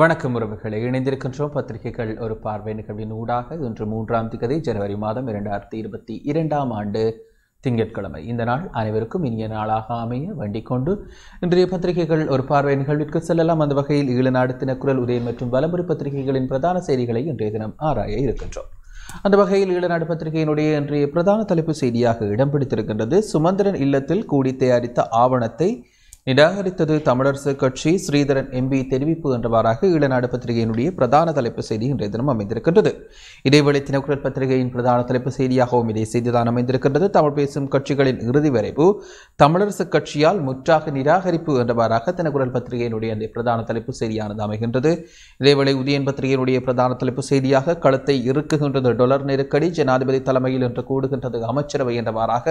வணக்கம் உறவுகளை இணைந்திருக்கின்றோம் பத்திரிகைகள் ஒரு பார்வை நிகழ்வின் ஊடாக இன்று மூன்றாம் திகதி ஜனவரி மாதம் இரண்டாயிரத்தி இருபத்தி இரண்டாம் ஆண்டு திங்கட்கிழமை இந்த நாள் அனைவருக்கும் இனிய நாளாக அமைய வண்டி கொண்டு இன்றைய பத்திரிகைகள் ஒரு பார்வை நிகழ்விற்கு செல்லலாம் அந்த வகையில் ஈழநாடு தினக்குரல் உதயம் மற்றும் வலமுறை பத்திரிகைகளின் பிரதான செய்திகளை இன்றைய தினம் ஆராய இருக்கின்றோம் அந்த வகையில் ஈழநாடு பத்திரிகையினுடைய இன்றைய பிரதான தலைப்பு செய்தியாக இடம் பிடித்திருக்கின்றது சுமந்திரன் இல்லத்தில் கூடி தயாரித்த ஆவணத்தை நிராகரித்தது தமிழரசு கட்சி ஸ்ரீதரன் எம்பி தெரிவிப்பு என்றவாறாக ஈழநாடு பத்திரிகையினுடைய பிரதான தலைப்பு செய்தி இன்றைய தினம் அமைந்திருக்கின்றது இதேவேளை தினக்குரல் பத்திரிகையின் பிரதான தலைப்பு செய்தியாகவும் இதே செய்திதான் அமைந்திருக்கின்றது தமிழ் பேசும் கட்சிகளின் இறுதி வரைவு தமிழரசு கட்சியால் முற்றாக நிராகரிப்பு என்றவாறாக தினக்குரல் பத்திரிகையினுடைய அந்த பிரதான தலைப்பு செய்தியானது அமைகின்றது இதேவேளை உதயன் பத்திரிகையினுடைய பிரதான தலைப்பு செய்தியாக களத்தை இருக்குகின்றது டொலர் நெருக்கடி ஜனாதிபதி தலைமையில் என்று கூடுகின்றது அமைச்சரவை என்றவாறாக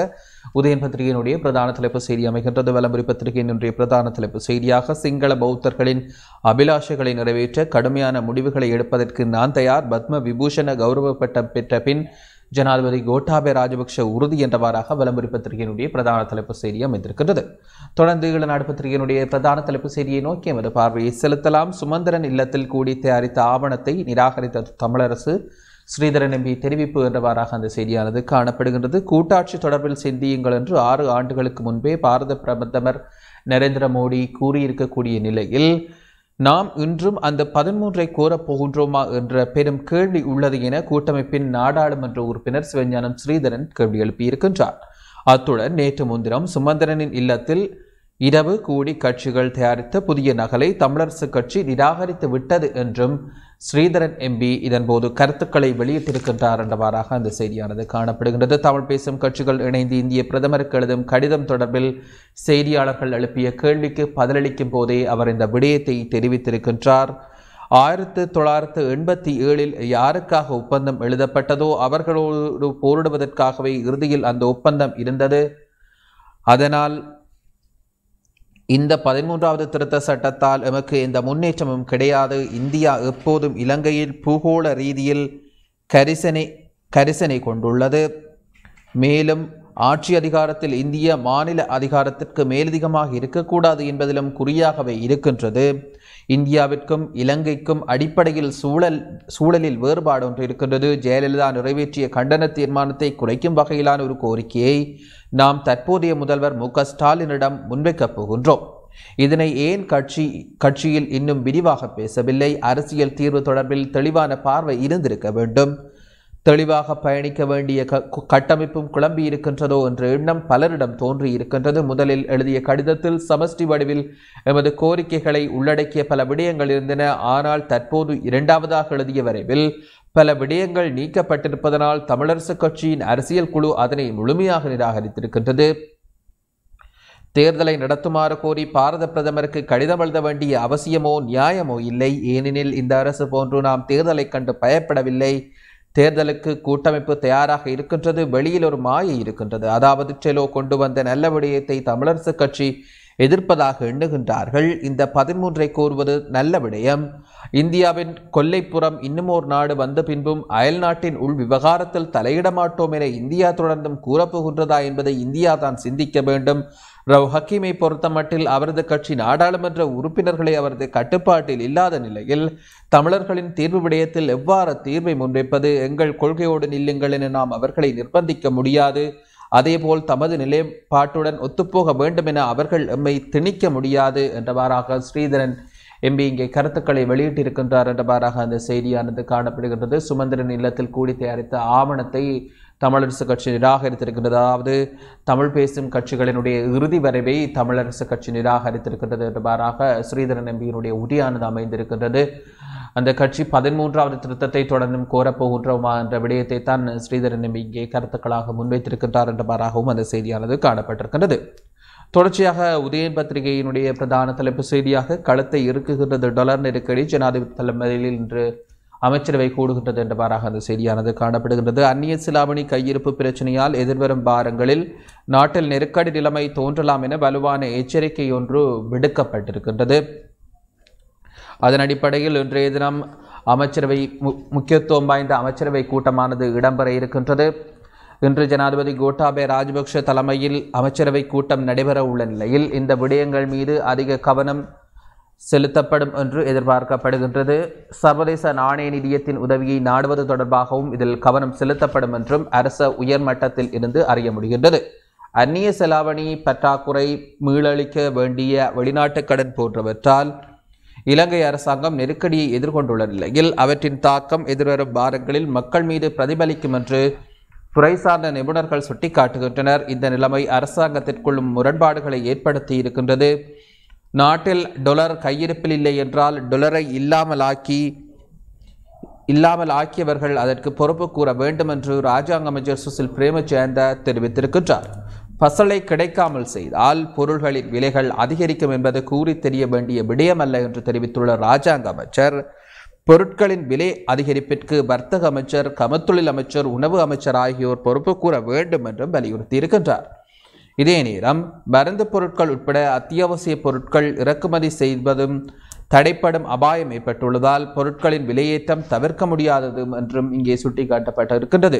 உதயன் பத்திரிகையினுடைய பிரதான தலைப்பு செய்தி அமைகின்றது வலம்புரி பத்திரிகையின் இன்றைய பிரதான தலைப்பு செய்தியாக சிங்கள பௌத்தர்களின் அபிலாஷைகளை நிறைவேற்ற கடுமையான முடிவுகளை எடுப்பதற்கு நான் தயார் பத்ம விபூஷண கௌரவ பட்டம் பெற்ற பின் ஜனாதிபதி கோட்டாபே ராஜபக்ஷ உறுதி என்றவாறாக விளம்பரி பத்திரிகையினுடைய பிரதான தலைப்பு செய்தி அமைந்திருக்கின்றது தொடர்ந்து இளநாடு பத்திரிகையினுடைய பிரதான தலைப்பு செய்தியை நோக்கி எமது பார்வையை செலுத்தலாம் சுமந்திரன் இல்லத்தில் கூடி தயாரித்த ஆவணத்தை நிராகரித்த தமிழரசு ஸ்ரீதரன் எம்பி தெரிவிப்பு என்றவாறாக அந்த செய்தியானது காணப்படுகின்றது கூட்டாட்சி தொடர்பில் சிந்தியுங்கள் என்று ஆறு ஆண்டுகளுக்கு முன்பே பாரத பிரதமர் நரேந்திர மோடி கூறியிருக்கக்கூடிய நிலையில் நாம் இன்றும் அந்த பதிமூன்றை போகின்றோமா என்ற பெரும் கேள்வி உள்ளது என கூட்டமைப்பின் நாடாளுமன்ற உறுப்பினர் சிவஞானம் ஸ்ரீதரன் கேள்வி எழுப்பியிருக்கின்றார் அத்துடன் நேற்று முன்தினம் சுமந்திரனின் இல்லத்தில் இரவு கூடி கட்சிகள் தயாரித்த புதிய நகலை தமிழரசு கட்சி நிராகரித்து விட்டது என்றும் ஸ்ரீதரன் எம்பி இதன்போது கருத்துக்களை வெளியிட்டிருக்கின்றார் என்றவாறாக அந்த செய்தியானது காணப்படுகின்றது தமிழ் பேசும் கட்சிகள் இணைந்து இந்திய பிரதமருக்கு எழுதும் கடிதம் தொடர்பில் செய்தியாளர்கள் எழுப்பிய கேள்விக்கு பதிலளிக்கும் போதே அவர் இந்த விடயத்தை தெரிவித்திருக்கின்றார் ஆயிரத்து தொள்ளாயிரத்து எண்பத்தி ஏழில் யாருக்காக ஒப்பந்தம் எழுதப்பட்டதோ அவர்களோடு போரிடுவதற்காகவே இறுதியில் அந்த ஒப்பந்தம் இருந்தது அதனால் இந்த பதிமூன்றாவது திருத்த சட்டத்தால் எமக்கு எந்த முன்னேற்றமும் கிடையாது இந்தியா எப்போதும் இலங்கையில் பூகோள ரீதியில் கரிசனை கரிசனை கொண்டுள்ளது மேலும் ஆட்சி அதிகாரத்தில் இந்திய மாநில அதிகாரத்திற்கு மேலதிகமாக இருக்கக்கூடாது என்பதிலும் குறியாகவே இருக்கின்றது இந்தியாவிற்கும் இலங்கைக்கும் அடிப்படையில் சூழல் சூழலில் வேறுபாடு ஒன்று இருக்கின்றது ஜெயலலிதா நிறைவேற்றிய கண்டன தீர்மானத்தை குறைக்கும் வகையிலான ஒரு கோரிக்கையை நாம் தற்போதைய முதல்வர் மு ஸ்டாலினிடம் முன்வைக்கப் போகின்றோம் இதனை ஏன் கட்சி கட்சியில் இன்னும் விரிவாக பேசவில்லை அரசியல் தீர்வு தொடர்பில் தெளிவான பார்வை இருந்திருக்க வேண்டும் தெளிவாக பயணிக்க வேண்டிய கட்டமைப்பும் குழம்பி இருக்கின்றதோ என்ற எண்ணம் பலரிடம் தோன்றியிருக்கின்றது முதலில் எழுதிய கடிதத்தில் சமஷ்டி வடிவில் எமது கோரிக்கைகளை உள்ளடக்கிய பல விடயங்கள் இருந்தன ஆனால் தற்போது இரண்டாவதாக எழுதிய வரைவில் பல விடயங்கள் நீக்கப்பட்டிருப்பதனால் தமிழரசுக் கட்சியின் அரசியல் குழு அதனை முழுமையாக நிராகரித்திருக்கின்றது தேர்தலை நடத்துமாறு கோரி பாரத பிரதமருக்கு கடிதம் எழுத வேண்டிய அவசியமோ நியாயமோ இல்லை ஏனெனில் இந்த அரசு போன்று நாம் தேர்தலை கண்டு பயப்படவில்லை தேர்தலுக்கு கூட்டமைப்பு தயாராக இருக்கின்றது வெளியில் ஒரு மாயை இருக்கின்றது அதாவது செலோ கொண்டு வந்த நல்ல விடயத்தை தமிழரசு கட்சி எதிர்ப்பதாக எண்ணுகின்றார்கள் இந்த பதிமூன்றை கூறுவது நல்ல விடயம் இந்தியாவின் கொல்லைப்புறம் இன்னும் ஒரு நாடு வந்த பின்பும் அயல் நாட்டின் உள் விவகாரத்தில் தலையிட மாட்டோம் என இந்தியா தொடர்ந்தும் கூறப்போகின்றதா என்பதை இந்தியா தான் சிந்திக்க வேண்டும் ரவ் ஹக்கீமை பொறுத்தமட்டில் அவரது கட்சி நாடாளுமன்ற உறுப்பினர்களை அவரது கட்டுப்பாட்டில் இல்லாத நிலையில் தமிழர்களின் தீர்வு விடயத்தில் எவ்வாறு தீர்வை முன்வைப்பது எங்கள் கொள்கையோடு நில்லுங்கள் என நாம் அவர்களை நிர்பந்திக்க முடியாது அதேபோல் தமது நிலைப்பாட்டுடன் ஒத்துப்போக வேண்டும் என அவர்கள் எம்மை திணிக்க முடியாது என்றவாறாக ஸ்ரீதரன் எம்பி இங்கே கருத்துக்களை வெளியிட்டிருக்கின்றார் என்றவாறாக அந்த செய்தியானது காணப்படுகின்றது சுமந்திரன் இல்லத்தில் கூடி தயாரித்த ஆவணத்தை தமிழரசு கட்சி நிராகரித்திருக்கின்றது அதாவது தமிழ் பேசும் கட்சிகளினுடைய இறுதி வரைவை தமிழரசு கட்சி நிராகரித்திருக்கின்றது என்றவாறாக ஸ்ரீதரன் எம்பியினுடைய உரியானது அமைந்திருக்கின்றது அந்த கட்சி பதிமூன்றாவது திருத்தத்தை தொடர்ந்தும் கோரப்போகின்றோமா என்ற விடயத்தை தான் ஸ்ரீதரன் இங்கே கருத்துக்களாக முன்வைத்திருக்கின்றார் என்றவாறாகவும் அந்த செய்தியானது காணப்பட்டிருக்கின்றது தொடர்ச்சியாக உதயன் பத்திரிகையினுடைய பிரதான தலைப்பு செய்தியாக களத்தை இறுக்குகின்றது டொலர் நெருக்கடி ஜனாதிபதி தலைமையில் இன்று அமைச்சரவை கூடுகின்றது என்றவாறாக அந்த செய்தியானது காணப்படுகின்றது அந்நிய சிலாமணி கையிருப்பு பிரச்சனையால் எதிர்வரும் வாரங்களில் நாட்டில் நெருக்கடி நிலைமை தோன்றலாம் என வலுவான எச்சரிக்கை ஒன்று விடுக்கப்பட்டிருக்கின்றது அதன் அடிப்படையில் இன்றைய தினம் அமைச்சரவை முக்கியத்துவம் வாய்ந்த அமைச்சரவை கூட்டமானது இடம்பெற இருக்கின்றது இன்று ஜனாதிபதி கோட்டாபே ராஜபக்ஷ தலைமையில் அமைச்சரவை கூட்டம் நடைபெற உள்ள நிலையில் இந்த விடயங்கள் மீது அதிக கவனம் செலுத்தப்படும் என்று எதிர்பார்க்கப்படுகின்றது சர்வதேச நாணய நிதியத்தின் உதவியை நாடுவது தொடர்பாகவும் இதில் கவனம் செலுத்தப்படும் என்றும் அரச உயர்மட்டத்தில் இருந்து அறிய முடிகின்றது அந்நிய செலாவணி பற்றாக்குறை மீளளிக்க வேண்டிய வெளிநாட்டு கடன் போன்றவற்றால் இலங்கை அரசாங்கம் நெருக்கடியை எதிர்கொண்டுள்ள நிலையில் அவற்றின் தாக்கம் எதிர்வரும் வாரங்களில் மக்கள் மீது பிரதிபலிக்கும் என்று துறை சார்ந்த நிபுணர்கள் சுட்டிக்காட்டுகின்றனர் இந்த நிலைமை அரசாங்கத்திற்குள்ளும் முரண்பாடுகளை ஏற்படுத்தி இருக்கின்றது நாட்டில் டொலர் கையிருப்பில் இல்லை என்றால் டொலரை இல்லாமலாக்கி இல்லாமல் ஆக்கியவர்கள் அதற்கு பொறுப்பு கூற வேண்டும் என்று ராஜாங்க அமைச்சர் சுசில் பிரேமஜெயந்த தெரிவித்திருக்கின்றார் பசலை கிடைக்காமல் செய்தால் பொருள்களின் விலைகள் அதிகரிக்கும் என்பது கூறி தெரிய வேண்டிய விடயமல்ல என்று தெரிவித்துள்ள ராஜாங்க அமைச்சர் பொருட்களின் விலை அதிகரிப்பிற்கு வர்த்தக அமைச்சர் கமத்தொழில் அமைச்சர் உணவு அமைச்சர் ஆகியோர் பொறுப்பு கூற வேண்டும் என்றும் வலியுறுத்தி இருக்கின்றார் இதே நேரம் மருந்து பொருட்கள் உட்பட அத்தியாவசிய பொருட்கள் இறக்குமதி செய்வதும் தடைப்படும் அபாயம் ஏற்பட்டுள்ளதால் பொருட்களின் விலையேற்றம் தவிர்க்க முடியாதது என்றும் இங்கே சுட்டிக்காட்டப்பட்டிருக்கின்றது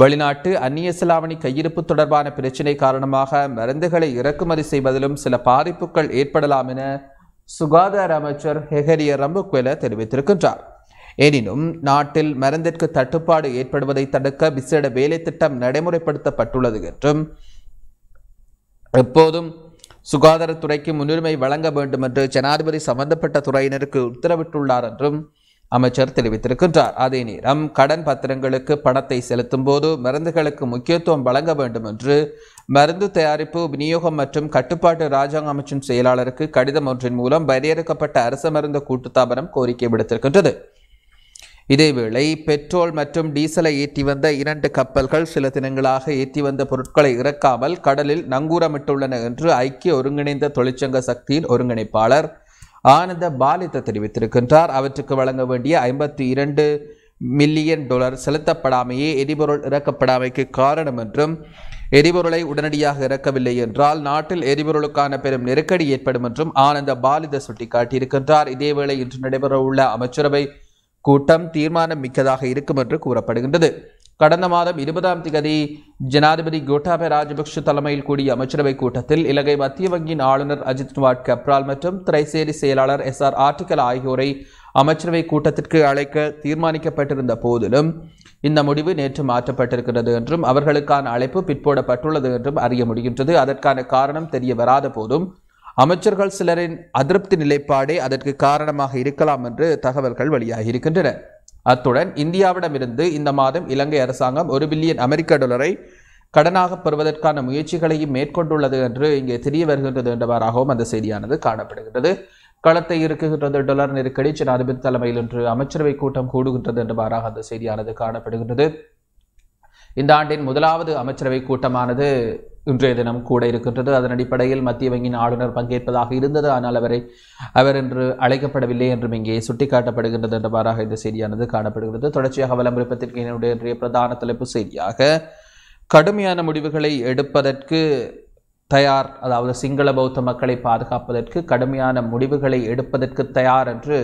வெளிநாட்டு அந்நிய செலாவணி கையிருப்பு தொடர்பான பிரச்சினை காரணமாக மருந்துகளை இறக்குமதி செய்வதிலும் சில பாதிப்புகள் ஏற்படலாம் என சுகாதார அமைச்சர் ஹெகரிய ரம்புக்வெல தெரிவித்திருக்கின்றார் எனினும் நாட்டில் மருந்திற்கு தட்டுப்பாடு ஏற்படுவதை தடுக்க விசேட வேலை திட்டம் நடைமுறைப்படுத்தப்பட்டுள்ளது என்றும் எப்போதும் சுகாதாரத்துறைக்கு முன்னுரிமை வழங்க வேண்டும் என்று ஜனாதிபதி சம்பந்தப்பட்ட துறையினருக்கு உத்தரவிட்டுள்ளார் என்றும் அமைச்சர் தெரிவித்திருக்கின்றார் அதே நேரம் கடன் பத்திரங்களுக்கு பணத்தை செலுத்தும் போது மருந்துகளுக்கு முக்கியத்துவம் வழங்க வேண்டும் என்று மருந்து தயாரிப்பு விநியோகம் மற்றும் கட்டுப்பாட்டு ராஜாங்க அமைச்சின் செயலாளருக்கு கடிதம் ஒன்றின் மூலம் வரையறுக்கப்பட்ட அரசு மருந்து கூட்டுத்தாபனம் கோரிக்கை விடுத்திருக்கின்றது இதேவேளை பெட்ரோல் மற்றும் டீசலை ஏற்றி வந்த இரண்டு கப்பல்கள் சில தினங்களாக ஏற்றி வந்த பொருட்களை இறக்காமல் கடலில் நங்கூரமிட்டுள்ளன என்று ஐக்கிய ஒருங்கிணைந்த தொழிற்சங்க சக்தியின் ஒருங்கிணைப்பாளர் ஆனந்த பாலித்த தெரிவித்திருக்கின்றார் அவற்றுக்கு வழங்க வேண்டிய ஐம்பத்தி இரண்டு மில்லியன் டாலர் செலுத்தப்படாமையே எரிபொருள் இறக்கப்படாமைக்கு காரணம் என்றும் எரிபொருளை உடனடியாக இறக்கவில்லை என்றால் நாட்டில் எரிபொருளுக்கான பெரும் நெருக்கடி ஏற்படும் என்றும் ஆனந்த பாலித சுட்டிக்காட்டியிருக்கின்றார் இதேவேளை இன்று நடைபெறவுள்ள அமைச்சரவை கூட்டம் தீர்மானம் மிக்கதாக இருக்கும் என்று கூறப்படுகின்றது கடந்த மாதம் இருபதாம் திகதி ஜனாதிபதி கோட்டாபய ராஜபக்ஷ தலைமையில் கூடிய அமைச்சரவை கூட்டத்தில் இலங்கை மத்திய வங்கியின் ஆளுநர் அஜித் குமார் கப்ரால் மற்றும் திரைசேரி செயலாளர் எஸ் ஆர் ஆர்டிகல் ஆகியோரை அமைச்சரவை கூட்டத்திற்கு அழைக்க தீர்மானிக்கப்பட்டிருந்த போதிலும் இந்த முடிவு நேற்று மாற்றப்பட்டிருக்கிறது என்றும் அவர்களுக்கான அழைப்பு பிற்போடப்பட்டுள்ளது என்றும் அறிய முடிகின்றது அதற்கான காரணம் தெரிய வராத போதும் அமைச்சர்கள் சிலரின் அதிருப்தி நிலைப்பாடே அதற்கு காரணமாக இருக்கலாம் என்று தகவல்கள் வெளியாகியிருக்கின்றன அத்துடன் இந்தியாவிடமிருந்து இந்த மாதம் இலங்கை அரசாங்கம் ஒரு பில்லியன் அமெரிக்க டாலரை கடனாக பெறுவதற்கான முயற்சிகளையும் மேற்கொண்டுள்ளது என்று இங்கே தெரிய வருகின்றது என்றவாறாகவும் அந்த செய்தியானது காணப்படுகின்றது களத்தை இருக்குகின்றது டொலர் நெருக்கடி ஜனாதிபதி தலைமையில் இன்று அமைச்சரவை கூட்டம் கூடுகின்றது என்றவாறாக அந்த செய்தியானது காணப்படுகின்றது இந்த ஆண்டின் முதலாவது அமைச்சரவை கூட்டமானது இன்றைய தினம் கூட இருக்கின்றது அதன் அடிப்படையில் மத்திய வங்கியின் ஆளுநர் பங்கேற்பதாக இருந்தது ஆனால் அவரை அவர் என்று அழைக்கப்படவில்லை என்றும் இங்கே சுட்டிக்காட்டப்படுகின்றது என்றவாறாக இந்த செய்தியானது காணப்படுகிறது தொடர்ச்சியாக வலம் விருப்பத்திற்கு என்னுடைய இன்றைய பிரதான தலைப்பு செய்தியாக கடுமையான முடிவுகளை எடுப்பதற்கு தயார் அதாவது சிங்கள பௌத்த மக்களை பாதுகாப்பதற்கு கடுமையான முடிவுகளை எடுப்பதற்கு தயார் என்று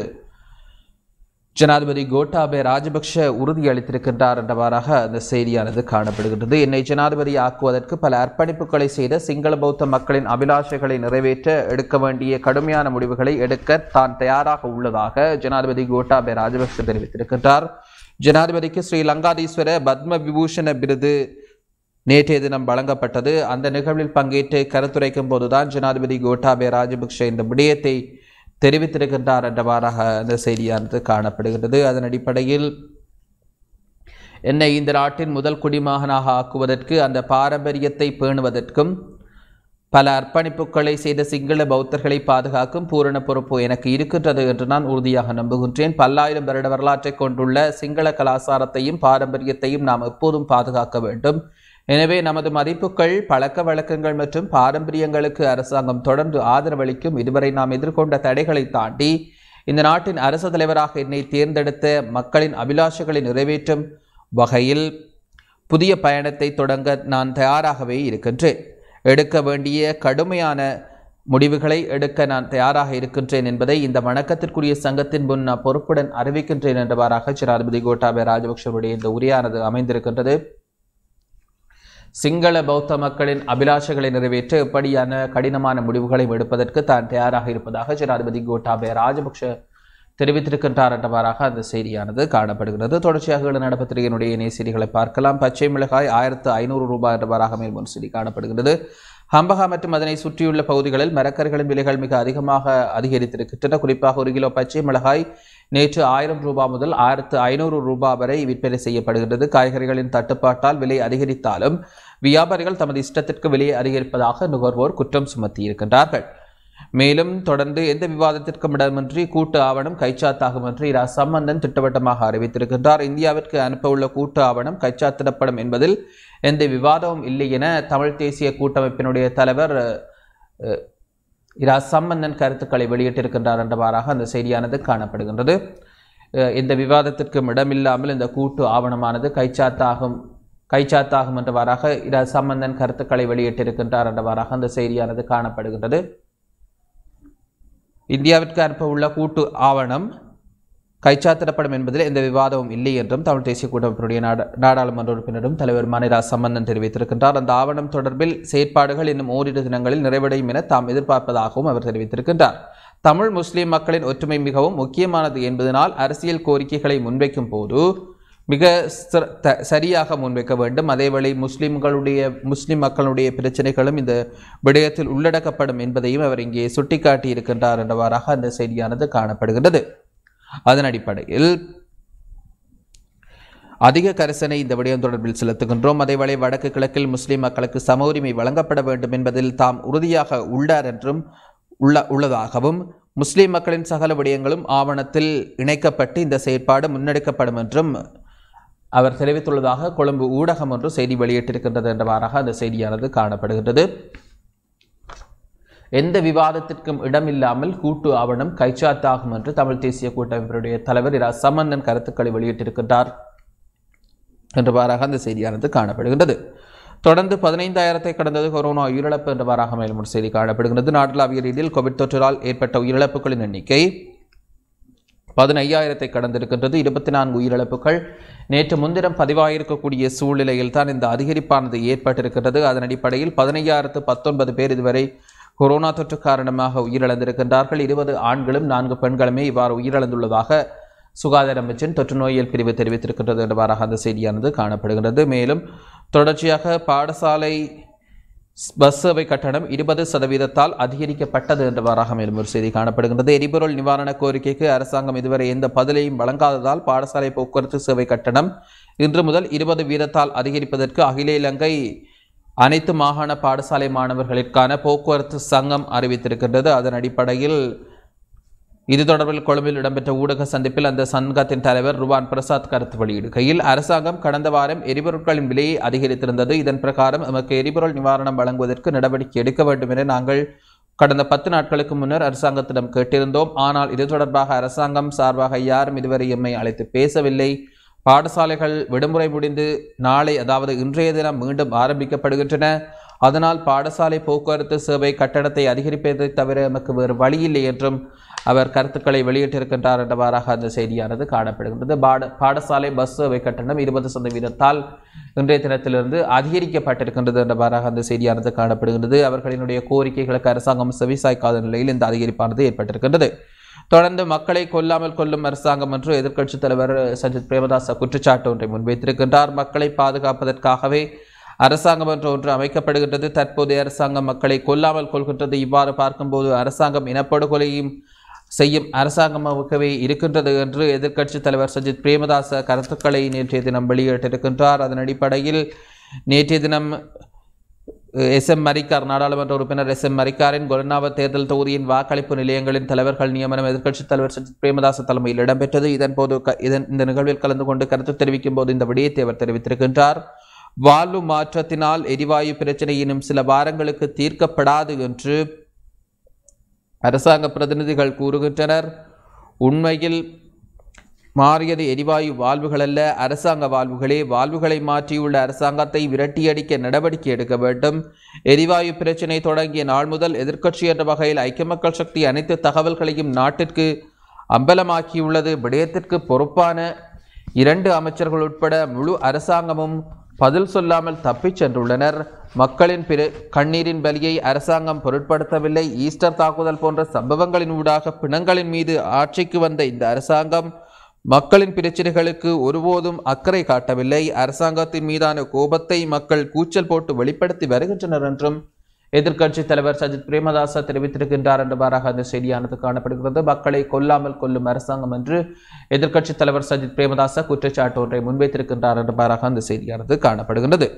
ஜனாதிபதி கோட்டாபே ராஜபக்ஷ உறுதியளித்திருக்கின்றார் என்றவாறாக அந்த செய்தியானது காணப்படுகின்றது என்னை ஜனாதிபதி ஆக்குவதற்கு பல அர்ப்பணிப்புகளை செய்த சிங்கள பௌத்த மக்களின் அபிலாஷைகளை நிறைவேற்ற எடுக்க வேண்டிய கடுமையான முடிவுகளை எடுக்க தான் தயாராக உள்ளதாக ஜனாதிபதி கோட்டாபே ராஜபக்ஷ தெரிவித்திருக்கின்றார் ஜனாதிபதிக்கு ஸ்ரீ லங்காதீஸ்வர பத்ம விபூஷண விருது நேற்றைய தினம் வழங்கப்பட்டது அந்த நிகழ்வில் பங்கேற்று கருத்துரைக்கும் போதுதான் ஜனாதிபதி கோட்டாபே ராஜபக்ஷ இந்த விடயத்தை தெரிவித்திருக்கின்றார் என்றவாறாக அந்த செய்தியானது காணப்படுகின்றது அதன் அடிப்படையில் என்னை இந்த நாட்டின் முதல் குடிமகனாக ஆக்குவதற்கு அந்த பாரம்பரியத்தை பேணுவதற்கும் பல அர்ப்பணிப்புகளை செய்த சிங்கள பௌத்தர்களை பாதுகாக்கும் பூரண பொறுப்பு எனக்கு இருக்கின்றது என்று நான் உறுதியாக நம்புகின்றேன் பல்லாயிரம் வருட வரலாற்றை கொண்டுள்ள சிங்கள கலாச்சாரத்தையும் பாரம்பரியத்தையும் நாம் எப்போதும் பாதுகாக்க வேண்டும் எனவே நமது மதிப்புகள் பழக்க வழக்கங்கள் மற்றும் பாரம்பரியங்களுக்கு அரசாங்கம் தொடர்ந்து ஆதரவளிக்கும் இதுவரை நாம் எதிர்கொண்ட தடைகளை தாண்டி இந்த நாட்டின் அரசு தலைவராக என்னை தேர்ந்தெடுத்த மக்களின் அபிலாஷைகளை நிறைவேற்றும் வகையில் புதிய பயணத்தை தொடங்க நான் தயாராகவே இருக்கின்றேன் எடுக்க வேண்டிய கடுமையான முடிவுகளை எடுக்க நான் தயாராக இருக்கின்றேன் என்பதை இந்த வணக்கத்திற்குரிய சங்கத்தின் முன் நான் பொறுப்புடன் அறிவிக்கின்றேன் என்றவாறாக ஜனாதிபதி கோட்டாபய ராஜபக்சவுடைய இந்த உரையானது அமைந்திருக்கின்றது சிங்கள பௌத்த மக்களின் அபிலாஷைகளை நிறைவேற்ற இப்படியான கடினமான முடிவுகளை எடுப்பதற்கு தான் தயாராக இருப்பதாக ஜனாதிபதி கோட்டாபய ராஜபக்ஷ தெரிவித்திருக்கின்றார் என்றவாறாக அந்த செய்தியானது காணப்படுகிறது தொடர்ச்சியாக நடப்பத்திரிகையினுடைய இணைய செய்திகளை பார்க்கலாம் பச்சை மிளகாய் ஆயிரத்து ஐநூறு ரூபாய் என்றவாறாக மேல் செய்தி காணப்படுகிறது ஹம்பகா மற்றும் அதனை சுற்றியுள்ள பகுதிகளில் மரக்கறிகளின் விலைகள் மிக அதிகமாக அதிகரித்திருக்கின்றன குறிப்பாக ஒரு கிலோ பச்சை மிளகாய் நேற்று ஆயிரம் ரூபாய் முதல் ஆயிரத்து ஐநூறு ரூபாய் வரை விற்பனை செய்யப்படுகின்றது காய்கறிகளின் தட்டுப்பாட்டால் விலை அதிகரித்தாலும் வியாபாரிகள் தமது இஷ்டத்திற்கு விலையை அதிகரிப்பதாக நுகர்வோர் குற்றம் சுமத்தியிருக்கின்றார்கள் மேலும் தொடர்ந்து எந்த விவாதத்திற்கும் இடமின்றி கூட்டு ஆவணம் கைச்சாத்தாகும் என்று இரா சம்பந்தன் திட்டவட்டமாக அறிவித்திருக்கின்றார் இந்தியாவிற்கு அனுப்பவுள்ள கூட்டு ஆவணம் கைச்சாத்திடப்படும் என்பதில் எந்த விவாதமும் இல்லை என தமிழ் தேசிய கூட்டமைப்பினுடைய தலைவர் இரா சம்பந்தன் கருத்துக்களை வெளியிட்டிருக்கின்றார் என்றவாறாக அந்த செய்தியானது காணப்படுகின்றது இந்த விவாதத்திற்கும் இடமில்லாமல் இந்த கூட்டு ஆவணமானது கைச்சாத்தாகும் கைச்சாத்தாகும் என்றவாறாக இரா சம்பந்தன் கருத்துக்களை வெளியிட்டிருக்கின்றார் என்றவாறாக அந்த செய்தியானது காணப்படுகின்றது இந்தியாவிற்கு அனுப்ப உள்ள கூட்டு ஆவணம் கைச்சாத்திடப்படும் என்பதில் எந்த விவாதமும் இல்லை என்றும் தமிழ் தேசிய கூட்டமைப்பினுடைய நாடாளுமன்ற உறுப்பினரும் தலைவர் மணிரா சம்பந்தன் தெரிவித்திருக்கின்றார் அந்த ஆவணம் தொடர்பில் செயற்பாடுகள் இன்னும் ஓரிரு தினங்களில் நிறைவடையும் என தாம் எதிர்பார்ப்பதாகவும் அவர் தெரிவித்திருக்கின்றார் தமிழ் முஸ்லீம் மக்களின் ஒற்றுமை மிகவும் முக்கியமானது என்பதனால் அரசியல் கோரிக்கைகளை முன்வைக்கும் போது மிக சரியாக முன்வைக்க வேண்டும் அதேவேளை முஸ்லிம்களுடைய முஸ்லிம் மக்களுடைய பிரச்சனைகளும் இந்த விடயத்தில் உள்ளடக்கப்படும் என்பதையும் அவர் இங்கே சுட்டிக்காட்டி இருக்கின்றார் என்றவாறாக அந்த செய்தியானது காணப்படுகின்றது அதன் அடிப்படையில் அதிக கரிசனை இந்த விடயம் தொடர்பில் செலுத்துகின்றோம் அதேவேளை வடக்கு கிழக்கில் முஸ்லிம் மக்களுக்கு சம உரிமை வழங்கப்பட வேண்டும் என்பதில் தாம் உறுதியாக உள்ளார் என்றும் உள்ள உள்ளதாகவும் முஸ்லீம் மக்களின் சகல விடயங்களும் ஆவணத்தில் இணைக்கப்பட்டு இந்த செயற்பாடு முன்னெடுக்கப்படும் என்றும் அவர் தெரிவித்துள்ளதாக கொழும்பு ஊடகம் ஒன்று செய்தி வெளியிட்டிருக்கின்றது என்றவாறாக அந்த செய்தியானது காணப்படுகின்றது எந்த விவாதத்திற்கும் இடமில்லாமல் கூட்டு ஆவணம் கைச்சாத்தாகும் என்று தமிழ் தேசிய கூட்டமைப்பினுடைய தலைவர் இரா சம்பந்தன் கருத்துக்களை வெளியிட்டிருக்கின்றார் என்றவாறாக அந்த செய்தியானது காணப்படுகின்றது தொடர்ந்து பதினைந்தாயிரத்தை கடந்தது கொரோனா உயிரிழப்பு என்றவாறாக மேலும் செய்தி காணப்படுகிறது நாடளாவிய ரீதியில் கோவிட் தொற்றால் ஏற்பட்ட உயிரிழப்புகளின் எண்ணிக்கை பதினையாயிரத்தை கடந்திருக்கின்றது இருபத்தி நான்கு உயிரிழப்புகள் நேற்று முன்தினம் பதிவாயிருக்கக்கூடிய சூழ்நிலையில் தான் இந்த அதிகரிப்பானது ஏற்பட்டிருக்கின்றது அதன் அடிப்படையில் பதினையாயிரத்து பத்தொன்பது பேர் இதுவரை கொரோனா தொற்று காரணமாக உயிரிழந்திருக்கின்றார்கள் இருபது ஆண்களும் நான்கு பெண்களுமே இவ்வாறு உயிரிழந்துள்ளதாக சுகாதார அமைச்சின் தொற்று நோயியல் பிரிவு தெரிவித்திருக்கின்றது என்றவாறாக அந்த செய்தியானது காணப்படுகின்றது மேலும் தொடர்ச்சியாக பாடசாலை பஸ் சேவை கட்டணம் இருபது சதவீதத்தால் அதிகரிக்கப்பட்டது என்றவாறாக மேலும் ஒரு செய்தி காணப்படுகின்றது எரிபொருள் நிவாரண கோரிக்கைக்கு அரசாங்கம் இதுவரை எந்த பதிலையும் வழங்காததால் பாடசாலை போக்குவரத்து சேவை கட்டணம் இன்று முதல் இருபது வீதத்தால் அதிகரிப்பதற்கு அகில இலங்கை அனைத்து மாகாண பாடசாலை மாணவர்களுக்கான போக்குவரத்து சங்கம் அறிவித்திருக்கின்றது அதன் அடிப்படையில் இது தொடர்பில் கொழும்பில் இடம்பெற்ற ஊடக சந்திப்பில் அந்த சங்கத்தின் தலைவர் ருவான் பிரசாத் கருத்து வெளியிடுகையில் அரசாங்கம் கடந்த வாரம் எரிபொருட்களின் விலையை அதிகரித்திருந்தது இதன் பிரகாரம் நமக்கு எரிபொருள் நிவாரணம் வழங்குவதற்கு நடவடிக்கை எடுக்க வேண்டும் என நாங்கள் கடந்த பத்து நாட்களுக்கு முன்னர் அரசாங்கத்திடம் கேட்டிருந்தோம் ஆனால் இது தொடர்பாக அரசாங்கம் சார்பாக யாரும் இதுவரை எம்மை அழைத்து பேசவில்லை பாடசாலைகள் விடுமுறை முடிந்து நாளை அதாவது இன்றைய தினம் மீண்டும் ஆரம்பிக்கப்படுகின்றன அதனால் பாடசாலை போக்குவரத்து சேவை கட்டணத்தை அதிகரிப்பதை தவிர எமக்கு வேறு வழியில்லை என்றும் அவர் கருத்துக்களை வெளியிட்டிருக்கின்றார் என்றவாறாக அந்த செய்தியானது காணப்படுகின்றது பாட பாடசாலை பஸ் சேவை கட்டணம் இருபது சதவீதத்தால் இன்றைய தினத்திலிருந்து அதிகரிக்கப்பட்டிருக்கின்றது என்றவாறாக அந்த செய்தியானது காணப்படுகின்றது அவர்களினுடைய கோரிக்கைகளுக்கு அரசாங்கம் செவிசாய்க்காத நிலையில் இந்த அதிகரிப்பானது ஏற்பட்டிருக்கின்றது தொடர்ந்து மக்களை கொல்லாமல் கொல்லும் அரசாங்கம் என்று எதிர்க்கட்சித் தலைவர் சஞ்சித் பிரேமதாச குற்றச்சாட்டு ஒன்றை முன்வைத்திருக்கின்றார் மக்களை பாதுகாப்பதற்காகவே அரசாங்கம் என்று ஒன்று அமைக்கப்படுகின்றது தற்போதைய அரசாங்கம் மக்களை கொல்லாமல் கொள்கின்றது இவ்வாறு பார்க்கும்போது அரசாங்கம் இனப்படுகொலையும் செய்யும் அரசாங்கமாகவே இருக்கின்றது என்று எதிர்க்கட்சித் தலைவர் சஜித் பிரேமதாச கருத்துக்களை நேற்றைய தினம் வெளியிட்டிருக்கின்றார் அதன் அடிப்படையில் நேற்றைய தினம் எஸ் எம் மரிக்கார் நாடாளுமன்ற உறுப்பினர் எஸ் எம் மரிக்காரின் கொரோனாவத் தேர்தல் தொகுதியின் வாக்களிப்பு நிலையங்களின் தலைவர்கள் நியமனம் எதிர்க்கட்சித் தலைவர் சஜித் பிரேமதாச தலைமையில் இடம்பெற்றது இதன் போது இதன் இந்த நிகழ்வில் கலந்து கொண்டு கருத்து தெரிவிக்கும் போது இந்த விடயத்தை அவர் தெரிவித்திருக்கின்றார் வாழ்வு மாற்றத்தினால் எரிவாயு பிரச்சினையினும் இன்னும் சில வாரங்களுக்கு தீர்க்கப்படாது என்று அரசாங்க பிரதிநிதிகள் கூறுகின்றனர் உண்மையில் மாறியது எரிவாயு வாழ்வுகள் அல்ல அரசாங்க வாழ்வுகளே வாழ்வுகளை மாற்றியுள்ள அரசாங்கத்தை விரட்டியடிக்க நடவடிக்கை எடுக்க வேண்டும் எரிவாயு பிரச்சினை தொடங்கிய நாள் முதல் எதிர்க்கட்சி என்ற வகையில் ஐக்கிய மக்கள் சக்தி அனைத்து தகவல்களையும் நாட்டிற்கு அம்பலமாக்கியுள்ளது விடயத்திற்கு பொறுப்பான இரண்டு அமைச்சர்கள் உட்பட முழு அரசாங்கமும் பதில் சொல்லாமல் தப்பிச் சென்றுள்ளனர் மக்களின் பிற கண்ணீரின் பலியை அரசாங்கம் பொருட்படுத்தவில்லை ஈஸ்டர் தாக்குதல் போன்ற சம்பவங்களின் ஊடாக பிணங்களின் மீது ஆட்சிக்கு வந்த இந்த அரசாங்கம் மக்களின் பிரச்சனைகளுக்கு ஒருபோதும் அக்கறை காட்டவில்லை அரசாங்கத்தின் மீதான கோபத்தை மக்கள் கூச்சல் போட்டு வெளிப்படுத்தி வருகின்றனர் என்றும் எதிர்க்கட்சி தலைவர் சஜித் பிரேமதாச தெரிவித்திருக்கின்றார் என்றவாறாக அந்த செய்தியானது காணப்படுகிறது மக்களை கொல்லாமல் கொல்லும் அரசாங்கம் என்று எதிர்க்கட்சி தலைவர் சஜித் பிரேமதாச குற்றச்சாட்டு ஒன்றை முன்வைத்திருக்கின்றார் என்றவாறாக அந்த செய்தியானது காணப்படுகின்றது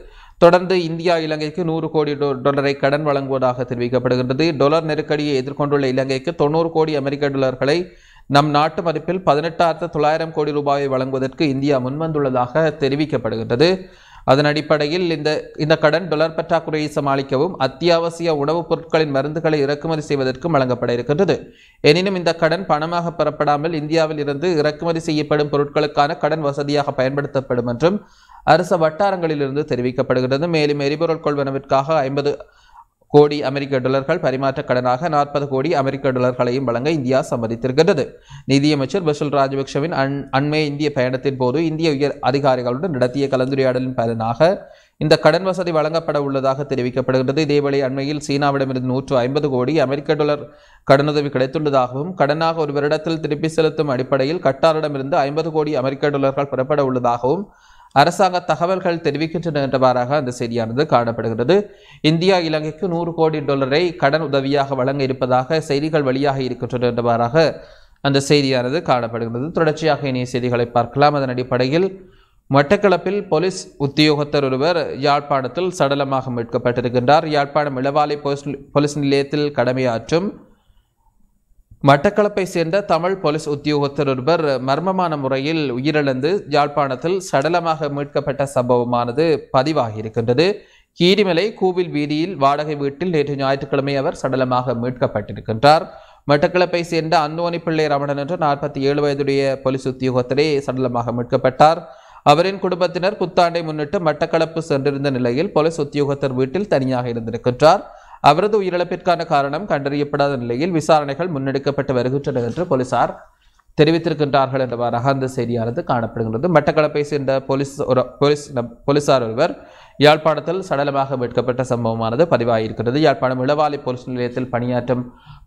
தொடர்ந்து இந்தியா இலங்கைக்கு நூறு கோடி டாலரை கடன் வழங்குவதாக தெரிவிக்கப்படுகின்றது டொலர் நெருக்கடியை எதிர்கொண்டுள்ள இலங்கைக்கு தொண்ணூறு கோடி அமெரிக்க டாலர்களை நம் நாட்டு மதிப்பில் பதினெட்டாயிரத்து தொள்ளாயிரம் கோடி ரூபாயை வழங்குவதற்கு இந்தியா முன்வந்துள்ளதாக தெரிவிக்கப்படுகின்றது அதன் அடிப்படையில் இந்த இந்த கடன் டொலர் பற்றாக்குறையை சமாளிக்கவும் அத்தியாவசிய உணவுப் பொருட்களின் மருந்துகளை இறக்குமதி செய்வதற்கும் வழங்கப்பட இருக்கின்றது எனினும் இந்த கடன் பணமாக பெறப்படாமல் இந்தியாவில் இருந்து இறக்குமதி செய்யப்படும் பொருட்களுக்கான கடன் வசதியாக பயன்படுத்தப்படும் என்றும் அரச வட்டாரங்களிலிருந்து தெரிவிக்கப்படுகிறது மேலும் எரிபொருள் கொள்வனவிற்காக ஐம்பது கோடி அமெரிக்க டாலர்கள் பரிமாற்ற கடனாக நாற்பது கோடி அமெரிக்க டாலர்களையும் வழங்க இந்தியா சம்மதித்திருக்கிறது நிதியமைச்சர் பசுல் ராஜபக்ஷவின் அண் அண்மை இந்திய பயணத்தின் போது இந்திய உயர் அதிகாரிகளுடன் நடத்திய கலந்துரையாடலின் பலனாக இந்த கடன் வசதி வழங்கப்பட உள்ளதாக தெரிவிக்கப்படுகிறது இதேவேளை அண்மையில் சீனாவிடமிருந்து நூற்று ஐம்பது கோடி அமெரிக்க டாலர் கடனுதவி கிடைத்துள்ளதாகவும் கடனாக ஒரு வருடத்தில் திருப்பி செலுத்தும் அடிப்படையில் கட்டாரிடமிருந்து ஐம்பது கோடி அமெரிக்க டாலர்கள் பெறப்பட உள்ளதாகவும் அரசாங்க தகவல்கள் தெரிவிக்கின்றன என்றவாறாக அந்த செய்தியானது காணப்படுகிறது இந்தியா இலங்கைக்கு நூறு கோடி டாலரை கடன் உதவியாக வழங்க இருப்பதாக செய்திகள் வெளியாக இருக்கின்றன என்றவாறாக அந்த செய்தியானது காணப்படுகிறது தொடர்ச்சியாக இனிய செய்திகளை பார்க்கலாம் அதன் அடிப்படையில் மட்டக்களப்பில் போலீஸ் உத்தியோகத்தர் ஒருவர் யாழ்ப்பாணத்தில் சடலமாக மீட்கப்பட்டிருக்கின்றார் யாழ்ப்பாணம் இளவாலை போலீஸ் நிலையத்தில் கடமையாற்றும் மட்டக்களப்பை சேர்ந்த தமிழ் போலீஸ் உத்தியோகத்தர் ஒருவர் மர்மமான முறையில் உயிரிழந்து யாழ்ப்பாணத்தில் சடலமாக மீட்கப்பட்ட சம்பவமானது பதிவாகியிருக்கின்றது கீரிமலை கூவில் வீதியில் வாடகை வீட்டில் நேற்று ஞாயிற்றுக்கிழமை அவர் சடலமாக மீட்கப்பட்டிருக்கின்றார் மட்டக்களப்பை சேர்ந்த அன்னோனி பிள்ளை ரமணன் என்ற நாற்பத்தி ஏழு வயதுடைய போலீஸ் உத்தியோகத்தரே சடலமாக மீட்கப்பட்டார் அவரின் குடும்பத்தினர் புத்தாண்டை முன்னிட்டு மட்டக்களப்பு சென்றிருந்த நிலையில் போலீஸ் உத்தியோகத்தர் வீட்டில் தனியாக இருந்திருக்கின்றார் அவரது உயிரிழப்பிற்கான காரணம் கண்டறியப்படாத நிலையில் விசாரணைகள் முன்னெடுக்கப்பட்டு வருகின்றன என்று போலீசார் தெரிவித்திருக்கின்றார்கள் என்றவாறாக அந்த செய்தியானது காணப்படுகின்றது மட்டக்களப்பை சேர்ந்த போலீஸ் ஒரு போலீஸ் போலீசார் ஒருவர் யாழ்ப்பாணத்தில் சடலமாக மீட்கப்பட்ட சம்பவமானது பதிவாகியிருக்கிறது யாழ்ப்பாணம் இளவாலை போலீஸ் நிலையத்தில் பணியாற்றும்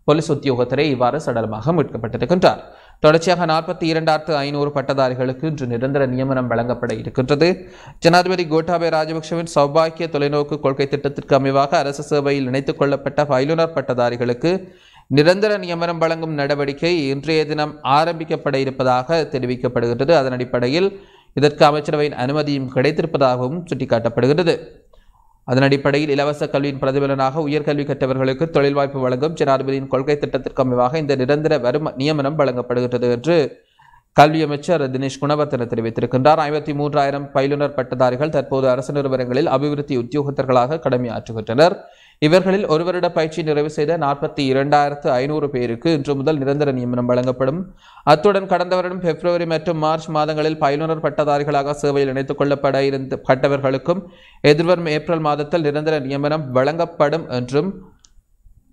போலீஸ் உத்தியோகத்தரே இவ்வாறு சடலமாக மீட்கப்பட்டிருக்கின்றார் தொடர்ச்சியாக நாற்பத்தி இரண்டாயிரத்து ஐநூறு பட்டதாரிகளுக்கு இன்று நிரந்தர நியமனம் வழங்கப்பட இருக்கின்றது ஜனாதிபதி கோட்டாபய ராஜபக்சவின் சௌபாக்கிய தொலைநோக்கு கொள்கை திட்டத்திற்கு அமைவாக அரசு சேவையில் இணைத்துக் கொள்ளப்பட்ட பயிலுனர் பட்டதாரிகளுக்கு நிரந்தர நியமனம் வழங்கும் நடவடிக்கை இன்றைய தினம் ஆரம்பிக்கப்பட இருப்பதாக தெரிவிக்கப்படுகின்றது அதன் அடிப்படையில் இதற்கு அமைச்சரவையின் அனுமதியும் கிடைத்திருப்பதாகவும் சுட்டிக்காட்டப்படுகிறது அதன் அடிப்படையில் இலவச கல்வியின் பிரதிபலனாக உயர்கல்வி கற்றவர்களுக்கு தொழில் வாய்ப்பு வழங்கும் ஜனாதிபதியின் கொள்கை திட்டத்திற்கு அமைவாக இந்த நிரந்தர வரும் நியமனம் வழங்கப்படுகிறது என்று கல்வி அமைச்சர் தினேஷ் குணவர்த்தன தெரிவித்திருக்கின்றார் ஐம்பத்தி மூன்றாயிரம் பயிலுனர் பட்டதாரிகள் தற்போது அரசு நிறுவனங்களில் அபிவிருத்தி உத்தியோகத்தர்களாக கடமையாற்றுகின்றனர் இவர்களில் ஒருவரிட பயிற்சி நிறைவு செய்த நாற்பத்தி இரண்டாயிரத்து ஐநூறு பேருக்கு இன்று முதல் நிரந்தர நியமனம் வழங்கப்படும் அத்துடன் கடந்த வருடம் பிப்ரவரி மற்றும் மார்ச் மாதங்களில் பயிலுனர் பட்டதாரிகளாக சேவையில் இணைத்துக் கொள்ளப்பட இருந்து பட்டவர்களுக்கும் எதிர்வரும் ஏப்ரல் மாதத்தில் நிரந்தர நியமனம் வழங்கப்படும் என்றும்